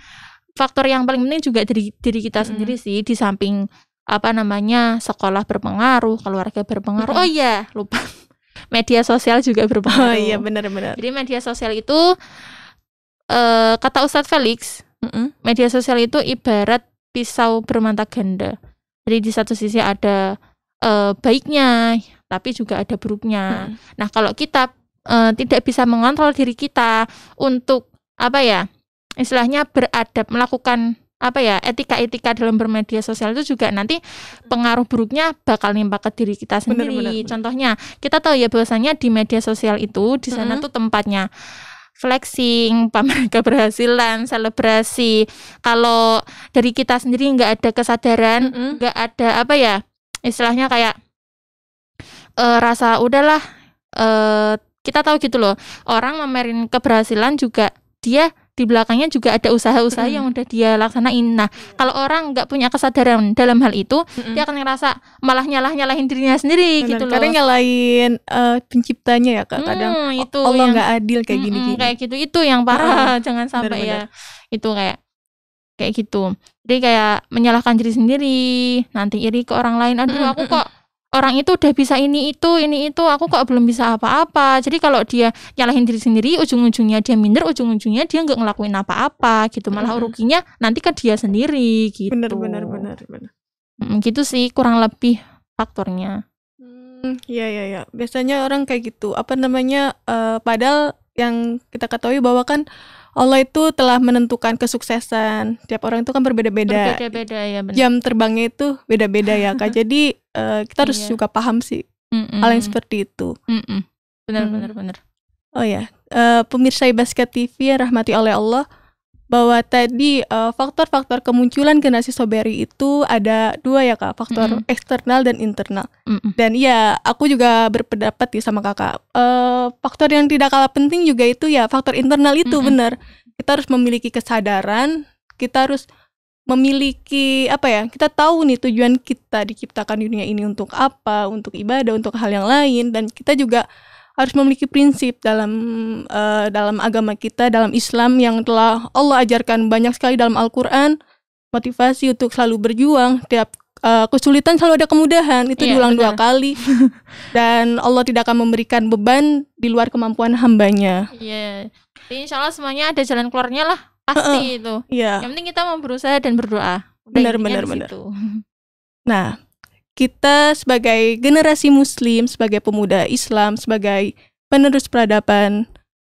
faktor yang paling penting juga dari diri kita mm. sendiri sih di samping apa namanya sekolah berpengaruh, keluarga berpengaruh. Oh iya, lupa. Media sosial juga berpengaruh. Oh iya, benar-benar. Jadi media sosial itu uh, kata Ustadz Felix, mm -mm. media sosial itu ibarat pisau bermata ganda. Jadi di satu sisi ada uh, baiknya, tapi juga ada buruknya. Hmm. Nah, kalau kita uh, tidak bisa mengontrol diri kita untuk apa ya? istilahnya beradab melakukan apa ya etika-etika dalam bermedia sosial itu juga nanti pengaruh buruknya bakal nimpa ke diri kita sendiri. Bener, bener, bener. Contohnya kita tahu ya bahwasanya di media sosial itu di sana -hmm. tuh tempatnya flexing, pamer keberhasilan, selebrasi. Kalau dari kita sendiri nggak ada kesadaran, nggak -hmm. ada apa ya istilahnya kayak uh, rasa udahlah uh, kita tahu gitu loh orang memerin keberhasilan juga dia di belakangnya juga ada usaha-usaha hmm. yang udah dia laksanain. Nah, kalau orang nggak punya kesadaran dalam hal itu, hmm. dia akan ngerasa malah nyalah nyalahin dirinya sendiri Benar, gitu loh. Karena nyalahin uh, penciptanya ya kak. Hmm, kadang mm, itu Allah nggak adil kayak gini, gini. Kayak gitu itu yang parah. Jangan sampai benar, ya. Itu kayak kayak gitu. Jadi kayak menyalahkan diri sendiri, nanti iri ke orang lain. Aduh, aku kok orang itu udah bisa ini itu ini itu aku kok belum bisa apa-apa jadi kalau dia nyalahin diri sendiri ujung-ujungnya dia minder ujung-ujungnya dia nggak ngelakuin apa-apa gitu malah ruginya nanti ke dia sendiri gitu Benar, benar, benar, benar. gitu sih kurang lebih faktornya hmm, ya ya ya biasanya orang kayak gitu apa namanya uh, padahal yang kita ketahui bahwa kan Allah itu telah menentukan kesuksesan tiap orang itu kan berbeda-beda. berbeda ya Jam terbangnya itu beda-beda ya Kak. Jadi uh, kita harus iya. juga paham sih Mm-mm. hal yang seperti itu. Benar benar benar. Oh ya, uh, pemirsa Basket TV yang rahmati oleh Allah, bahwa tadi faktor eh, faktor-faktor kemunculan generasi soberi itu ada dua ya kak faktor mm -hmm. eksternal dan internal mm -hmm. dan ya aku juga berpendapat ya sama kakak uh, faktor yang tidak kalah penting juga itu ya faktor internal itu mm -hmm. benar kita harus memiliki kesadaran kita harus memiliki apa ya kita tahu nih tujuan kita diciptakan dunia ini untuk apa untuk ibadah untuk hal yang lain dan kita juga harus memiliki prinsip dalam uh, dalam agama kita, dalam Islam yang telah Allah ajarkan banyak sekali dalam Al-Qur'an, motivasi untuk selalu berjuang tiap uh, kesulitan selalu ada kemudahan itu yeah, diulang benar. dua kali dan Allah tidak akan memberikan beban di luar kemampuan hambanya. Iya, yeah. Jadi insya Allah semuanya ada jalan keluarnya lah pasti uh, itu. Iya. Yang penting kita mau berusaha dan berdoa. benar-benar benar benar benar. Nah kita sebagai generasi muslim, sebagai pemuda Islam, sebagai penerus peradaban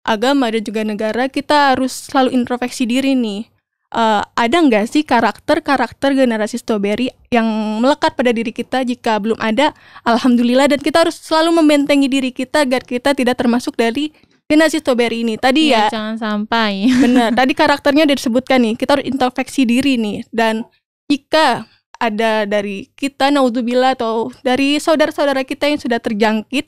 agama dan juga negara, kita harus selalu introspeksi diri nih. Uh, ada nggak sih karakter-karakter generasi strawberry yang melekat pada diri kita jika belum ada? Alhamdulillah dan kita harus selalu membentengi diri kita agar kita tidak termasuk dari generasi strawberry ini. Tadi ya, ya jangan sampai. Benar. Tadi karakternya disebutkan nih. Kita harus introspeksi diri nih dan jika ada dari kita naudzubillah atau dari saudara-saudara kita yang sudah terjangkit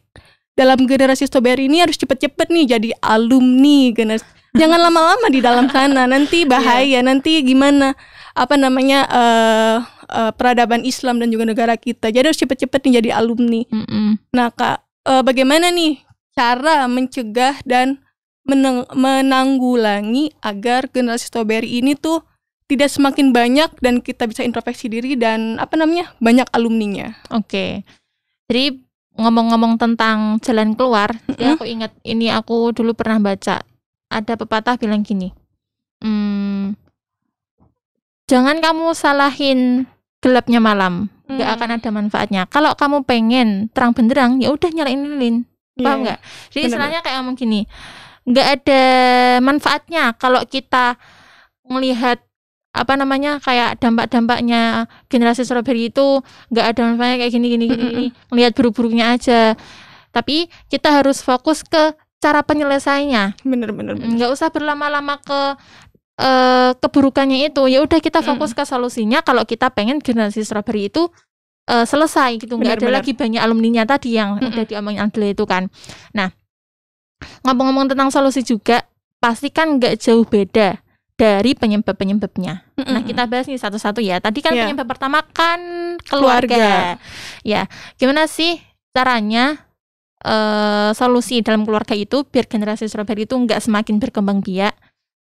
dalam generasi strawberry ini harus cepet-cepet nih jadi alumni generasi jangan lama-lama di dalam sana nanti iya. bahaya yeah. nanti gimana apa namanya uh, uh, peradaban Islam dan juga negara kita jadi harus cepet-cepet nih jadi alumni mm -mm. nah kak uh, bagaimana nih cara mencegah dan menang menanggulangi agar generasi strawberry ini tuh tidak semakin banyak dan kita bisa introspeksi diri dan apa namanya banyak alumninya. Oke, okay. jadi ngomong-ngomong tentang jalan keluar, mm-hmm. ya aku ingat ini aku dulu pernah baca ada pepatah bilang gini, hmm, jangan kamu salahin gelapnya malam, mm. gak akan ada manfaatnya. Kalau kamu pengen terang benderang, ya udah nyalain lilin, yeah. paham iya. nggak? Jadi istilahnya kayak ngomong gini, nggak ada manfaatnya kalau kita melihat apa namanya kayak dampak-dampaknya generasi strawberry itu nggak ada manfaatnya kayak gini gini gini, gini. buruk-buruknya aja tapi kita harus fokus ke cara penyelesaiannya bener-bener nggak usah berlama-lama ke uh, keburukannya itu ya udah kita fokus mm. ke solusinya kalau kita pengen generasi strawberry itu uh, selesai gitu nggak ada lagi banyak alumni nya tadi yang mm. udah diomongin Angela itu kan nah ngomong-ngomong tentang solusi juga pasti kan nggak jauh beda dari penyebab-penyebabnya. Mm -hmm. Nah, kita bahas nih satu-satu ya. Tadi kan yeah. penyebab pertama kan keluarga. keluarga. Ya, gimana sih caranya uh, solusi dalam keluarga itu biar generasi Surabaya itu nggak semakin berkembang biak?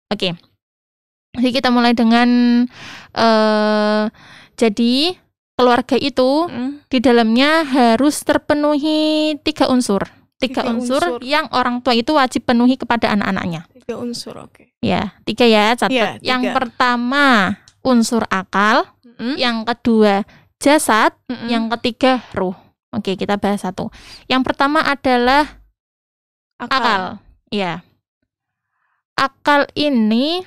Oke. Okay. Jadi kita mulai dengan uh, jadi keluarga itu mm. di dalamnya harus terpenuhi tiga unsur. Tiga, tiga unsur, unsur yang orang tua itu wajib penuhi kepada anak-anaknya tiga unsur oke okay. ya tiga ya catat ya, tiga. yang pertama unsur akal mm -hmm. yang kedua jasad mm -hmm. yang ketiga ruh oke kita bahas satu yang pertama adalah akal, akal. ya akal ini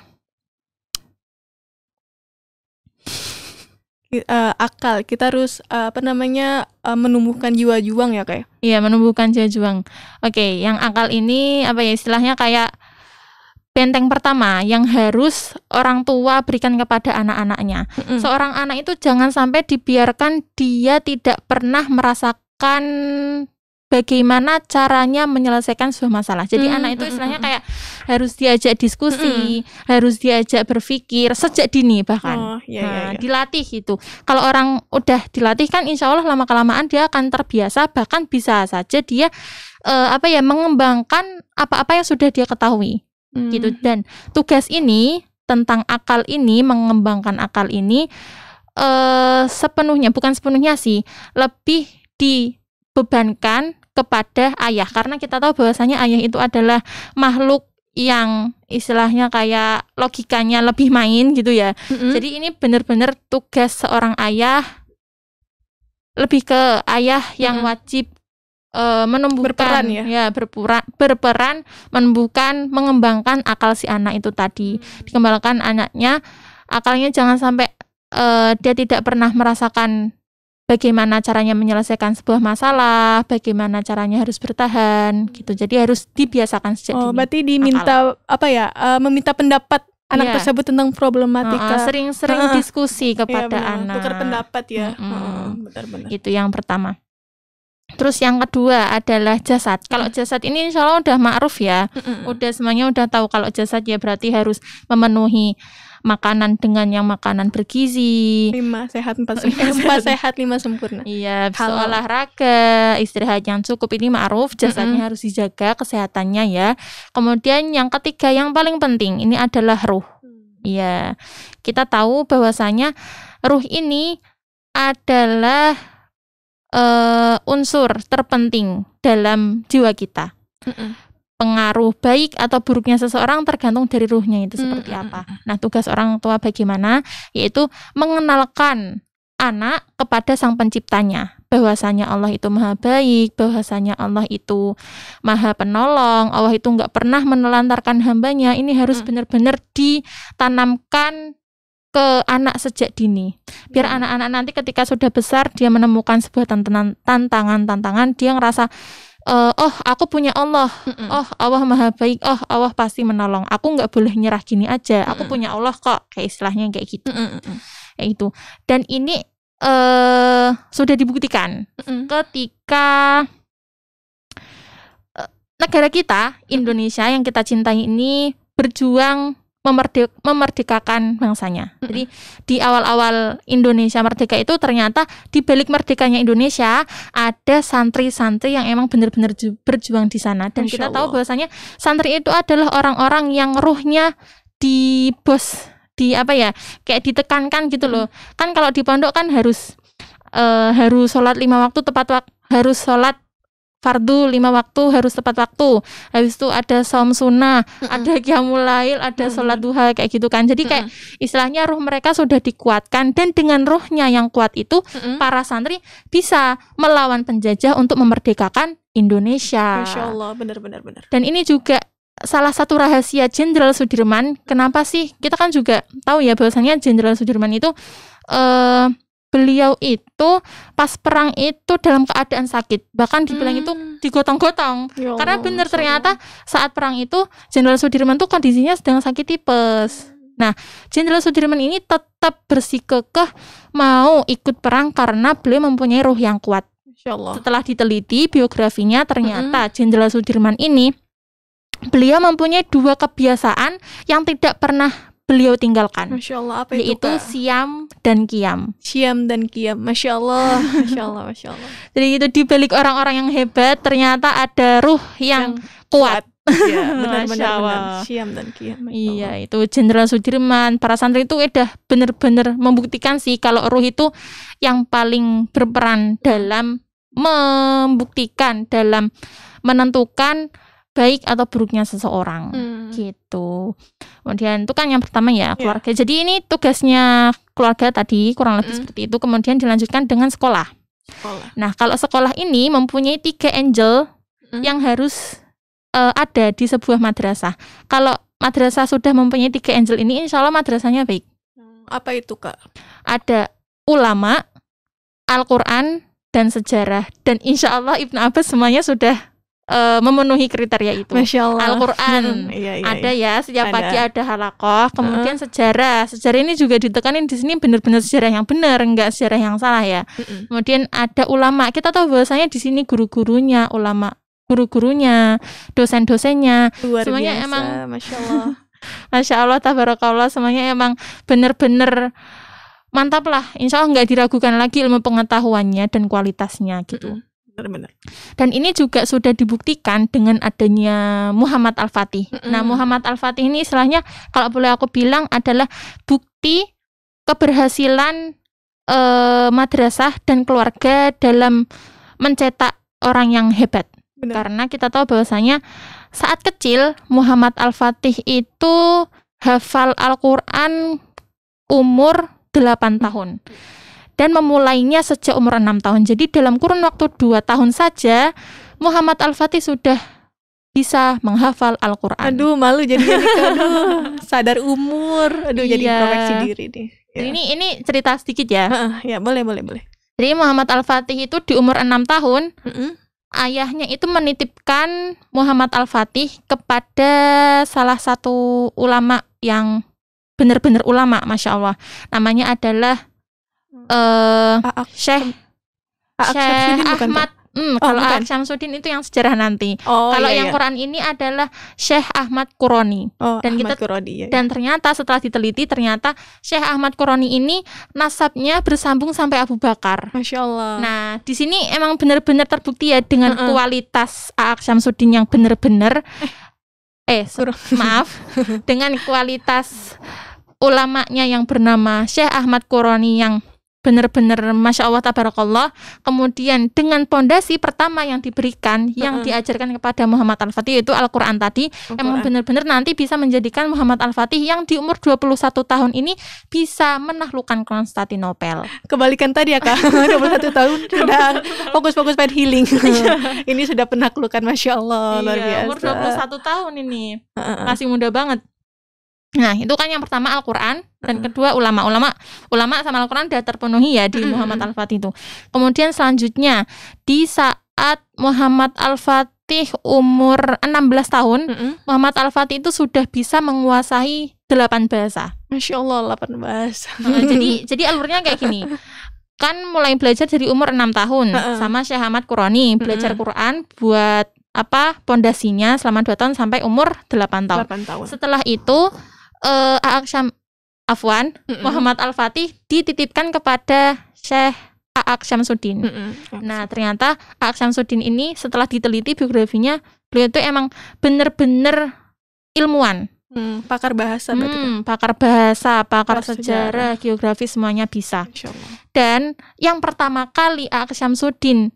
uh, akal kita harus uh, apa namanya uh, menumbuhkan jiwa juang ya kayak ya? iya menumbuhkan jiwa juang oke okay, yang akal ini apa ya istilahnya kayak benteng pertama yang harus orang tua berikan kepada anak-anaknya. Mm-hmm. Seorang anak itu jangan sampai dibiarkan dia tidak pernah merasakan bagaimana caranya menyelesaikan sebuah masalah. Jadi mm-hmm. anak itu mm, istilahnya mm, mm. kayak harus diajak diskusi, mm-hmm. harus diajak berpikir sejak dini bahkan. Oh, iya, nah, iya, iya. Nah, dilatih itu. Kalau orang udah dilatih kan insya Allah lama kelamaan dia akan terbiasa bahkan bisa saja dia uh, apa ya mengembangkan apa-apa yang sudah dia ketahui hmm. gitu dan tugas ini tentang akal ini mengembangkan akal ini uh, sepenuhnya bukan sepenuhnya sih lebih dibebankan kepada ayah karena kita tahu bahwasanya ayah itu adalah makhluk yang istilahnya kayak logikanya lebih main gitu ya. Mm-hmm. Jadi ini benar-benar tugas seorang ayah lebih ke ayah yang mm-hmm. wajib e, menumbuhkan berperan ya, ya berperan, berperan menumbuhkan mengembangkan akal si anak itu tadi hmm. dikembangkan anaknya akalnya jangan sampai e, dia tidak pernah merasakan bagaimana caranya menyelesaikan sebuah masalah, bagaimana caranya harus bertahan gitu. Jadi harus dibiasakan sejak Oh, dini. berarti diminta akal. apa ya? e, meminta pendapat anak yeah. tersebut tentang problematika. Sering-sering uh, uh, diskusi iya, kepada yeah, anak. Tukar pendapat ya. Mm -hmm. benar-benar. Itu yang pertama. Terus yang kedua adalah jasad. Kalau jasad ini insya Allah udah ma'ruf ya, udah semuanya udah tahu kalau jasad ya berarti harus memenuhi makanan dengan yang makanan bergizi lima sehat empat sempurna empat sehat lima sempurna iya Halo. olahraga istirahat yang cukup ini ma'ruf jasadnya mm -hmm. harus dijaga kesehatannya ya kemudian yang ketiga yang paling penting ini adalah ruh hmm. iya Hmm. kita tahu bahwasanya ruh ini adalah uh, unsur terpenting dalam jiwa kita. Mm -mm. Pengaruh baik atau buruknya seseorang tergantung dari ruhnya itu seperti mm -mm. apa. Nah, tugas orang tua bagaimana? Yaitu mengenalkan anak kepada sang penciptanya bahwasanya Allah itu maha baik bahwasanya Allah itu maha penolong Allah itu nggak pernah menelantarkan hambanya ini harus mm. benar-benar ditanamkan ke anak sejak dini. Biar hmm. anak-anak nanti ketika sudah besar dia menemukan sebuah tantangan-tantangan dia ngerasa uh, oh aku punya Allah, oh Allah maha baik, oh Allah pasti menolong. Aku nggak boleh nyerah gini aja. Aku punya Allah kok, kayak istilahnya kayak gitu, kayak itu. Dan ini uh, sudah dibuktikan ketika eh, negara kita Indonesia yang kita cintai ini berjuang memerdek memerdekakan bangsanya. Jadi di awal-awal Indonesia merdeka itu ternyata di balik merdekanya Indonesia ada santri-santri yang emang benar-benar berjuang di sana dan kita tahu bahwasanya santri itu adalah orang-orang yang ruhnya di bos di apa ya kayak ditekankan gitu loh. Mm. Kan kalau di pondok kan harus uh, harus sholat lima waktu tepat waktu harus sholat fardu lima waktu harus tepat waktu habis itu ada saum sunnah mm-hmm. ada kiamulail ada mm-hmm. sholat duha kayak gitu kan jadi kayak mm-hmm. istilahnya ruh mereka sudah dikuatkan dan dengan ruhnya yang kuat itu mm-hmm. para santri bisa melawan penjajah untuk memerdekakan Indonesia Masya Allah benar-benar benar dan ini juga salah satu rahasia Jenderal Sudirman kenapa sih kita kan juga tahu ya bahwasanya Jenderal Sudirman itu eh uh, beliau itu pas perang itu dalam keadaan sakit bahkan dibilang hmm. itu digotong-gotong ya karena benar ternyata saat perang itu Jenderal Sudirman tuh kondisinya sedang sakit tipes hmm. Nah, Jenderal Sudirman ini tetap bersikukuh mau ikut perang karena beliau mempunyai ruh yang kuat. Allah. Setelah diteliti biografinya, ternyata hmm. Jenderal Sudirman ini beliau mempunyai dua kebiasaan yang tidak pernah beliau tinggalkan. Masya Allah, apa itu? Yaitu Kak? Siam dan Kiam. Siam dan Kiam, Masya Allah, Masya Allah, Masya Allah. Jadi itu dibalik orang-orang yang hebat, ternyata ada ruh yang, yang kuat. kuat. Iya, benar-benar Siam dan Kiam. Iya, itu Jenderal Sudirman, para santri itu udah bener-bener membuktikan sih kalau ruh itu yang paling berperan dalam membuktikan dalam menentukan baik atau buruknya seseorang hmm. gitu. Kemudian itu kan yang pertama ya iya. keluarga. Yeah. Jadi ini tugasnya keluarga tadi kurang lebih hmm. seperti itu. Kemudian dilanjutkan dengan sekolah. sekolah. Nah kalau sekolah ini mempunyai tiga angel hmm. yang harus uh, ada di sebuah madrasah. Kalau madrasah sudah mempunyai tiga angel ini, insya Allah madrasahnya baik. Hmm, apa itu kak? Ada ulama, Al-Quran, dan sejarah. Dan insya Allah Ibn Abbas semuanya sudah uh, memenuhi kriteria itu. Al-Qur'an hmm, iya, iya, ada iya. ya, setiap ada. pagi ada halakoh, kemudian uh. sejarah. Sejarah ini juga ditekanin di sini benar-benar sejarah yang benar, enggak sejarah yang salah ya. Uh Kemudian ada ulama. Kita tahu bahwasanya di sini guru-gurunya ulama, guru-gurunya, dosen-dosennya, semuanya biasa, emang Masya Allah. Masya Allah, tabarakallah, semuanya emang benar-benar mantap lah insya Allah nggak diragukan lagi ilmu pengetahuannya dan kualitasnya gitu mm -hmm benar-benar. Dan ini juga sudah dibuktikan dengan adanya Muhammad Al-Fatih. Mm -hmm. Nah, Muhammad Al-Fatih ini istilahnya kalau boleh aku bilang adalah bukti keberhasilan eh, madrasah dan keluarga dalam mencetak orang yang hebat. Benar. Karena kita tahu bahwasanya saat kecil Muhammad Al-Fatih itu hafal Al-Qur'an umur 8 tahun. Hmm dan memulainya sejak umur enam tahun. Jadi dalam kurun waktu dua tahun saja Muhammad Al-Fatih sudah bisa menghafal Al-Qur'an. Aduh, malu jadi aduh, sadar umur. Aduh, iya. jadi proyeksi diri nih. Ya. Ini ini cerita sedikit ya. ya, boleh boleh boleh. Jadi Muhammad Al-Fatih itu di umur enam tahun, mm -hmm. ayahnya itu menitipkan Muhammad Al-Fatih kepada salah satu ulama yang benar-benar ulama, masya Allah. Namanya adalah eh uh, Syekh Syekh Ahmad Hmm, oh, kalau bukan. Aak Syamsuddin itu yang sejarah nanti. Oh, kalau iya, yang iya. Quran ini adalah Syekh Ahmad Kuroni Oh, dan Ahmad kita Kuroni, iya, iya. dan ternyata setelah diteliti ternyata Syekh Ahmad Kuroni ini nasabnya bersambung sampai Abu Bakar. Masya Allah. Nah, di sini emang benar-benar terbukti ya dengan uh -uh. kualitas Aak Syamsuddin yang benar-benar eh, eh maaf dengan kualitas ulamanya yang bernama Syekh Ahmad Kuroni yang benar-benar masya Allah tabarakallah kemudian dengan pondasi pertama yang diberikan uh-uh. yang diajarkan kepada Muhammad Al Fatih yaitu Al Quran tadi Al-Quran. emang benar-benar nanti bisa menjadikan Muhammad Al Fatih yang di umur 21 tahun ini bisa menaklukkan Konstantinopel kebalikan tadi ya kak 21 tahun sudah fokus-fokus pada healing iya. ini sudah penaklukan masya Allah iya, luar biasa umur 21 tahun ini uh-uh. masih muda banget Nah, itu kan yang pertama Al-Qur'an dan kedua ulama-ulama. Ulama sama Al-Qur'an sudah terpenuhi ya di Muhammad Al-Fatih itu. Kemudian selanjutnya di saat Muhammad Al-Fatih umur 16 tahun, Muhammad Al-Fatih itu sudah bisa menguasai 8 bahasa. Masya Allah 8 bahasa. Nah, jadi jadi alurnya kayak gini kan mulai belajar dari umur enam tahun sama Syekh Ahmad Qurani belajar Al Quran buat apa pondasinya selama 2 tahun sampai umur 8 tahun. 8 tahun. Setelah itu uh, eh, Aang Afwan mm hmm Muhammad Al Fatih dititipkan kepada Syekh Aak Syamsuddin. Mm hmm Nah ternyata Aak Syamsuddin ini setelah diteliti biografinya beliau itu emang benar-benar ilmuwan. Hmm, pakar bahasa hmm, berarti ya? kan? pakar bahasa, pakar, sejarah, sejarah, geografi semuanya bisa. Dan yang pertama kali Aak Syamsuddin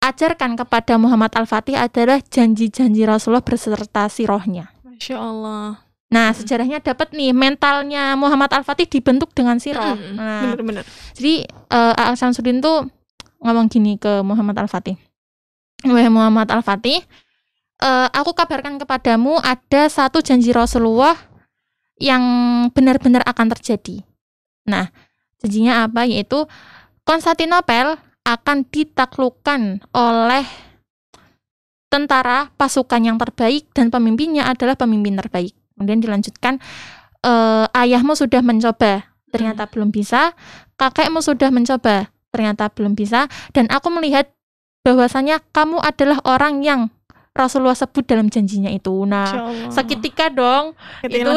ajarkan kepada Muhammad Al-Fatih adalah janji-janji Rasulullah berserta rohnya. Masya Allah. Nah, hmm. sejarahnya dapat nih mentalnya Muhammad Al-Fatih dibentuk dengan sirah. Hmm. nah, bener, bener. Jadi uh, eh, Al Samsudin tuh ngomong gini ke Muhammad Al-Fatih. Wahai Muhammad Al-Fatih, eh, uh, aku kabarkan kepadamu ada satu janji Rasulullah yang benar-benar akan terjadi. Nah, janjinya apa? Yaitu Konstantinopel akan ditaklukkan oleh tentara pasukan yang terbaik dan pemimpinnya adalah pemimpin terbaik. Kemudian dilanjutkan uh, ayahmu sudah mencoba, ternyata hmm. belum bisa, kakekmu sudah mencoba, ternyata belum bisa dan aku melihat bahwasanya kamu adalah orang yang Rasulullah sebut dalam janjinya itu. Nah, seketika dong Ketika itu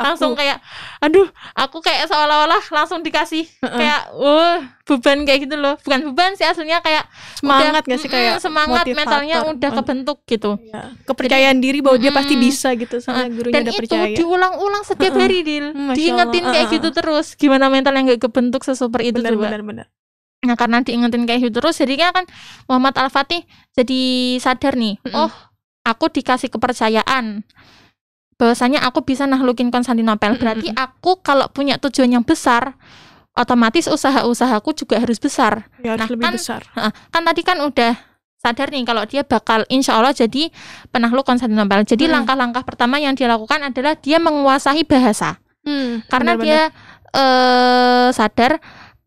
langsung kayak aduh, aku kayak seolah-olah langsung dikasih uh -uh. kayak uh beban kayak gitu loh. Bukan beban sih aslinya kayak semangat udah, gak sih kayak semangat motivator. mentalnya udah kebentuk gitu. Ya. Kepercayaan Jadi, diri bahwa dia pasti bisa gitu sama uh, gurunya dan udah itu percaya. diulang-ulang setiap uh -uh. hari Dil. diingetin uh -uh. kayak gitu terus gimana mental yang gak kebentuk sesuper itu benar, coba. Benar, benar. Nah karena diingetin kayak gitu terus jadinya kan Muhammad Al Fatih jadi sadar nih, mm -hmm. oh aku dikasih kepercayaan bahwasanya aku bisa nahlukin Konstantinopel. Berarti mm -hmm. aku kalau punya tujuan yang besar, otomatis usaha-usahaku juga harus besar. Ya, nah, lebih kan, besar. Kan tadi kan udah sadar nih kalau dia bakal insya Allah jadi penahluk Konstantinopel. Jadi langkah-langkah hmm. pertama yang dia lakukan adalah dia menguasai bahasa. Hmm, karena benar -benar. dia eh, sadar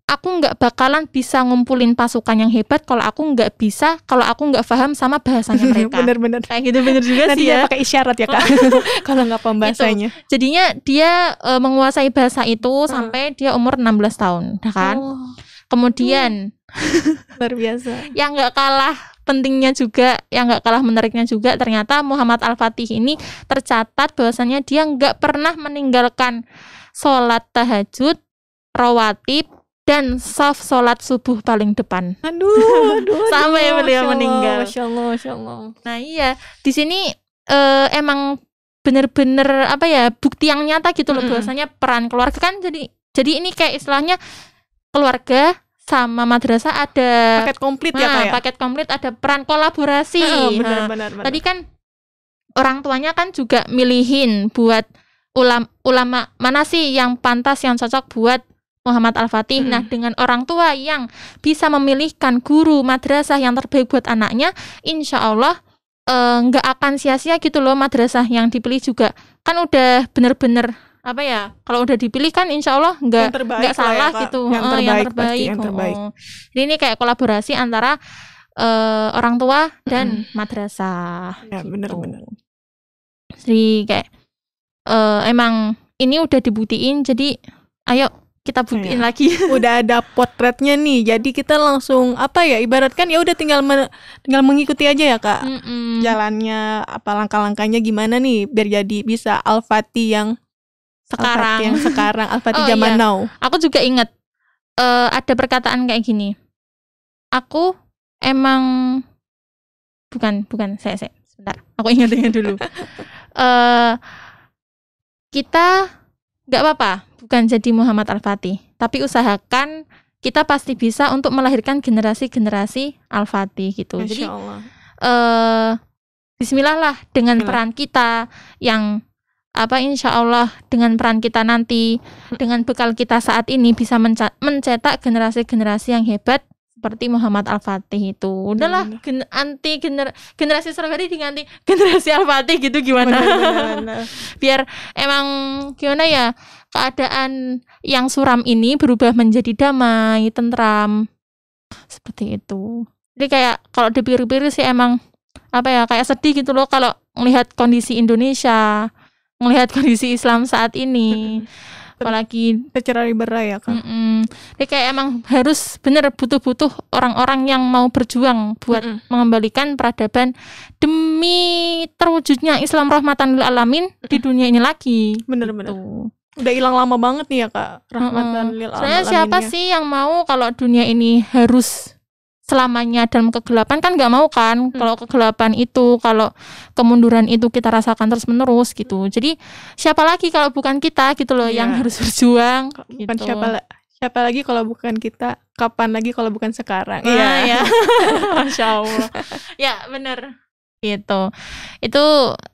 aku nggak bakalan bisa ngumpulin pasukan yang hebat kalau aku nggak bisa kalau aku nggak paham sama bahasanya mereka bener-bener kayak gitu bener juga Nanti sih ya pakai isyarat ya kak kalau nggak paham gitu. bahasanya itu. jadinya dia e, menguasai bahasa itu hmm. sampai dia umur 16 tahun ya kan oh. kemudian hmm. luar biasa yang nggak kalah pentingnya juga yang nggak kalah menariknya juga ternyata Muhammad Al-Fatih ini tercatat bahwasannya dia nggak pernah meninggalkan sholat tahajud rawatib dan saf sholat subuh paling depan. Aduh, aduh sampai aduh, beliau meninggal. Allah, Nah iya, di sini uh, emang bener-bener apa ya bukti yang nyata gitu loh. Mm -hmm. Bahwasanya peran keluarga kan jadi jadi ini kayak istilahnya keluarga sama madrasah ada paket komplit ya, nah, ya kayak paket komplit ada peran kolaborasi. Oh, bener, nah, benar, benar. Tadi kan orang tuanya kan juga milihin buat ulam, ulama mana sih yang pantas yang cocok buat Muhammad Al-Fatih. -hmm. Nah, dengan orang tua yang bisa memilihkan guru madrasah yang terbaik buat anaknya, insya Allah eh, nggak akan sia-sia gitu loh madrasah yang dipilih juga. Kan udah bener-bener apa ya kalau udah dipilih kan insya Allah nggak nggak ya, salah ya, gitu yang terbaik, eh, yang terbaik, yang oh. terbaik. Oh. Jadi ini kayak kolaborasi antara uh, orang tua dan hmm. madrasah ya gitu. benar-benar jadi kayak uh, emang ini udah dibuktiin jadi ayo kita buktiin iya. lagi. Udah ada potretnya nih. Jadi kita langsung apa ya ibaratkan ya udah tinggal me tinggal mengikuti aja ya Kak. Mm -mm. Jalannya apa langkah-langkahnya gimana nih biar jadi bisa al yang sekarang Al yang sekarang al oh, zaman iya. now. Aku juga ingat uh, ada perkataan kayak gini. Aku emang bukan bukan saya saya sebentar. Aku ingat-ingat dulu. uh, kita nggak apa-apa, bukan jadi Muhammad Al-Fatih, tapi usahakan kita pasti bisa untuk melahirkan generasi-generasi Al-Fatih gitu. Masya jadi Allah. Eh, Bismillah lah dengan Bila. peran kita yang apa insya Allah dengan peran kita nanti hmm. dengan bekal kita saat ini bisa mencetak generasi-generasi yang hebat seperti Muhammad Al Fatih itu udahlah hmm. gen anti gener generasi diganti generasi Al Fatih gitu gimana bener, bener, bener. biar emang gimana ya keadaan yang suram ini berubah menjadi damai tentram seperti itu jadi kayak kalau dipikir-pikir sih emang apa ya kayak sedih gitu loh kalau melihat kondisi Indonesia melihat kondisi Islam saat ini apalagi secara liberal ya kan. Mm -mm. Jadi kayak emang harus bener butuh-butuh orang-orang yang mau berjuang buat mm -mm. mengembalikan peradaban demi terwujudnya Islam rahmatan lil alamin mm -mm. di dunia ini lagi. Bener-bener. Gitu. Udah hilang lama banget nih ya Kak, rahmatan mm -mm. lil alamin. Soalnya siapa sih yang mau kalau dunia ini harus selamanya dalam kegelapan kan nggak mau kan hmm. kalau kegelapan itu kalau kemunduran itu kita rasakan terus menerus gitu hmm. jadi siapa lagi kalau bukan kita gitu loh ya. yang iya. harus berjuang gitu. siapa siapa lagi kalau bukan kita kapan lagi kalau bukan sekarang ah, iya ya, ya. masya allah ya benar gitu itu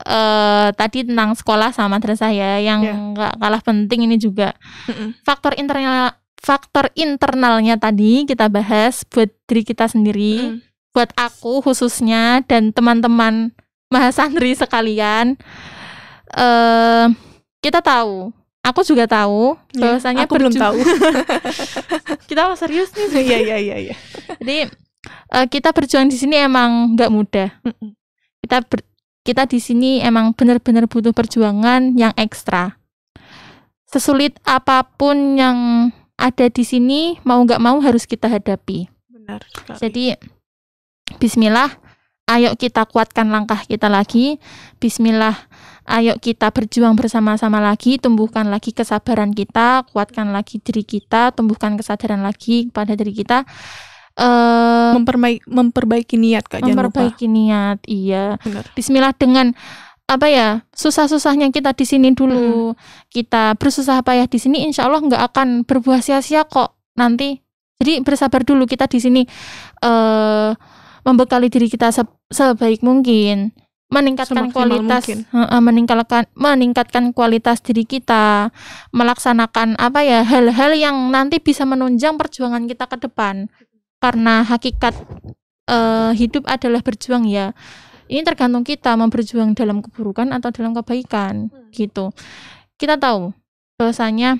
uh, tadi tentang sekolah sama terus saya yang iya. nggak yeah. kalah penting ini juga Mm-mm. faktor internal faktor internalnya tadi kita bahas buat diri kita sendiri, mm. buat aku khususnya dan teman-teman Mahasandri sekalian. Eh uh, kita tahu, aku juga tahu yeah, bahwasanya aku belum tahu. kita serius nih. Iya iya iya iya. Jadi uh, kita berjuang di sini emang nggak mudah. Kita ber, kita di sini emang benar-benar butuh perjuangan yang ekstra. Sesulit apapun yang ada di sini mau nggak mau harus kita hadapi. Benar sekali. Jadi Bismillah, ayo kita kuatkan langkah kita lagi. Bismillah, ayo kita berjuang bersama-sama lagi, tumbuhkan lagi kesabaran kita, kuatkan lagi diri kita, tumbuhkan kesadaran lagi kepada diri kita. Uh, eh, memperbaiki, memperbaiki niat kak memperbaiki niat iya Benar. Bismillah dengan apa ya susah-susahnya kita di sini dulu hmm. kita bersusah payah di sini insya Allah nggak akan berbuah sia-sia kok nanti jadi bersabar dulu kita di sini uh, membekali diri kita se sebaik mungkin meningkatkan Semaksimal kualitas mungkin. meningkatkan meningkatkan kualitas diri kita melaksanakan apa ya hal-hal yang nanti bisa menunjang perjuangan kita ke depan karena hakikat uh, hidup adalah berjuang ya ini tergantung kita memperjuang dalam keburukan atau dalam kebaikan hmm. gitu. Kita tahu bahwasanya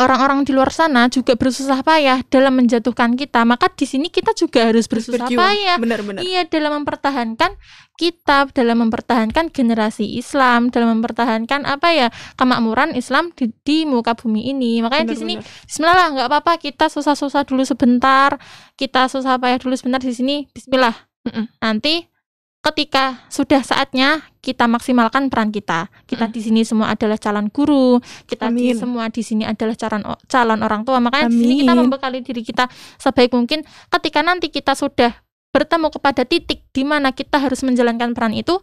orang-orang di luar sana juga bersusah payah dalam menjatuhkan kita, maka di sini kita juga harus bersusah Berjuang. payah. Benar, benar. Iya, dalam mempertahankan kita, dalam mempertahankan generasi Islam, dalam mempertahankan apa ya kemakmuran Islam di, di muka bumi ini. Makanya di sini benar. Bismillah lah, nggak apa-apa kita susah-susah dulu sebentar, kita susah payah dulu sebentar di sini. Bismillah. Mm -mm. Nanti ketika sudah saatnya kita maksimalkan peran kita. Kita hmm. di sini semua adalah calon guru, kita Amin. di semua di sini adalah calon calon orang tua. Makanya di sini kita membekali diri kita sebaik mungkin. Ketika nanti kita sudah bertemu kepada titik di mana kita harus menjalankan peran itu,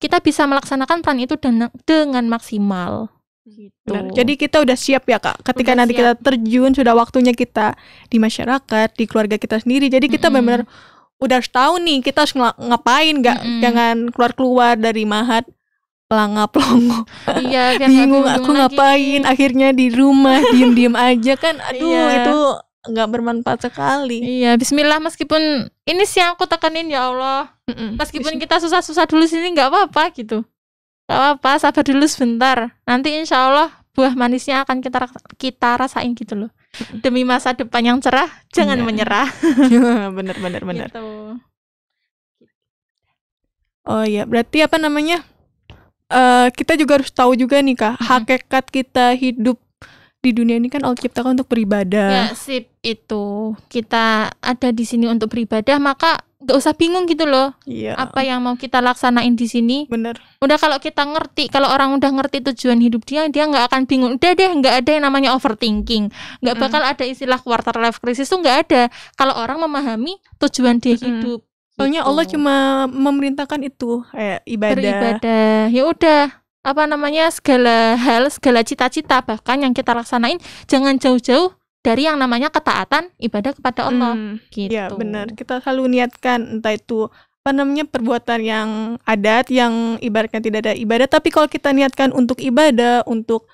kita bisa melaksanakan peran itu dengan, dengan maksimal. Gitu. Benar. Jadi kita udah siap ya kak. Ketika udah nanti siap. kita terjun sudah waktunya kita di masyarakat, di keluarga kita sendiri. Jadi kita mm -hmm. benar-benar udah tahu nih kita harus ngapain nggak mm -hmm. jangan keluar keluar dari mahat pelangap pelongo iya, kan bingung aku lagi. ngapain akhirnya di rumah diem diem aja kan aduh iya. itu nggak bermanfaat sekali iya Bismillah meskipun ini sih aku tekanin ya Allah Mm-mm. meskipun kita susah-susah dulu sini nggak apa-apa gitu nggak apa-apa sabar dulu sebentar nanti insya Allah buah manisnya akan kita kita rasain gitu loh demi masa depan yang cerah jangan yeah. menyerah bener bener bener gitu. oh ya berarti apa namanya uh, kita juga harus tahu juga nih kak hakikat kita hidup di dunia ini kan Allah ciptakan untuk beribadah. Ya, sip itu kita ada di sini untuk beribadah, maka nggak usah bingung gitu loh. Iya. Apa yang mau kita laksanain di sini? Bener. Udah kalau kita ngerti, kalau orang udah ngerti tujuan hidup dia, dia nggak akan bingung. Udah deh, nggak ada yang namanya overthinking. Nggak mm. bakal ada istilah quarter life crisis tuh nggak ada. Kalau orang memahami tujuan dia mm. hidup. Soalnya gitu. Allah cuma memerintahkan itu kayak ibadah. Beribadah. Ya udah, apa namanya segala hal, segala cita-cita bahkan yang kita laksanain jangan jauh-jauh dari yang namanya ketaatan ibadah kepada Allah hmm, iya, gitu. Ya benar, kita selalu niatkan entah itu apa namanya perbuatan yang adat yang ibaratnya tidak ada ibadah tapi kalau kita niatkan untuk ibadah untuk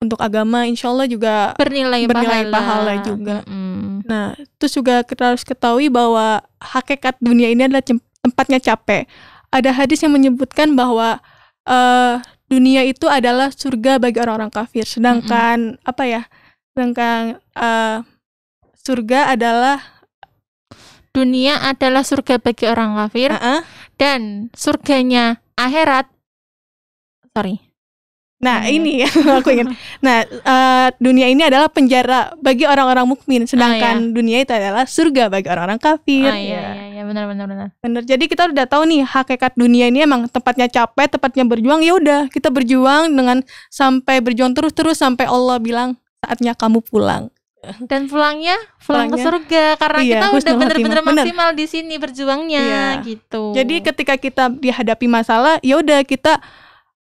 untuk agama insya Allah juga bernilai, bernilai pahala. pahala juga. Mm. Nah terus juga kita harus ketahui bahwa hakikat dunia ini adalah tempatnya capek. Ada hadis yang menyebutkan bahwa uh, dunia itu adalah surga bagi orang-orang kafir sedangkan mm -hmm. apa ya sedangkan uh, surga adalah dunia adalah surga bagi orang kafir uh -uh. dan surganya akhirat sorry nah hmm. ini aku ingin nah uh, dunia ini adalah penjara bagi orang-orang mukmin sedangkan oh, iya. dunia itu adalah surga bagi orang-orang kafir ah, iya, iya iya benar benar benar. Benar. Jadi kita udah tahu nih hakikat dunia ini emang tempatnya capek, tempatnya berjuang. Ya udah, kita berjuang dengan sampai berjuang terus-terus sampai Allah bilang saatnya kamu pulang. Dan pulangnya pulang pulangnya, ke surga karena iya, kita udah benar-benar maksimal di sini berjuangnya iya. gitu. Jadi ketika kita dihadapi masalah, ya udah kita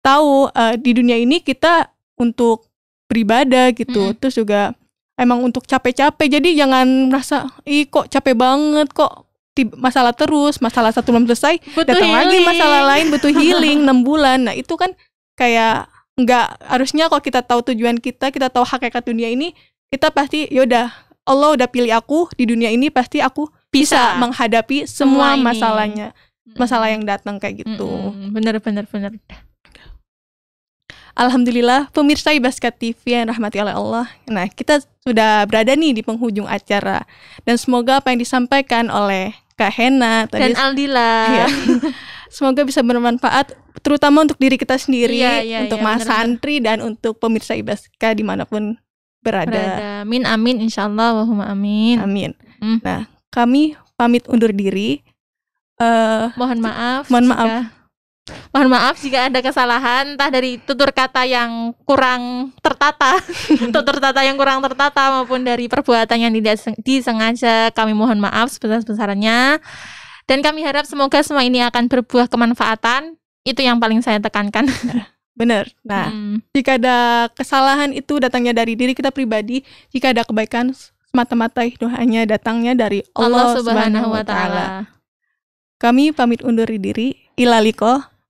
tahu uh, di dunia ini kita untuk beribadah gitu. Mm. Terus juga emang untuk capek-capek. Jadi jangan merasa ih kok capek banget kok masalah terus, masalah satu belum selesai, datang lagi masalah lain butuh healing 6 bulan. Nah, itu kan kayak nggak harusnya kalau kita tahu tujuan kita, kita tahu hakikat dunia ini, kita pasti yaudah Allah udah pilih aku di dunia ini pasti aku bisa, bisa. menghadapi semua, semua masalahnya, masalah yang datang kayak gitu. Mm bener bener bener. Alhamdulillah pemirsa Ibaskat TV yang rahmati oleh Allah. Nah, kita sudah berada nih di penghujung acara dan semoga apa yang disampaikan oleh Kak Hena tadi. Dan Aldila. Ya. Semoga bisa bermanfaat terutama untuk diri kita sendiri, iya, iya, untuk iya, mas santri dan untuk pemirsa Ibaska dimanapun berada. berada. Amin amin insyaallah wahumma amin. Amin. Mm. Nah, kami pamit undur diri. Uh, mohon maaf. Mohon maaf Mohon maaf jika ada kesalahan entah dari tutur kata yang kurang tertata, tutur kata yang kurang tertata maupun dari perbuatan yang tidak disengaja. Kami mohon maaf sebesar-besarnya. Dan kami harap semoga semua ini akan berbuah kemanfaatan. Itu yang paling saya tekankan. Benar. Nah, hmm. jika ada kesalahan itu datangnya dari diri kita pribadi, jika ada kebaikan semata-mata itu hanya datangnya dari Allah, Allah Subhanahu wa taala. Kami pamit undur diri. Ilaliko.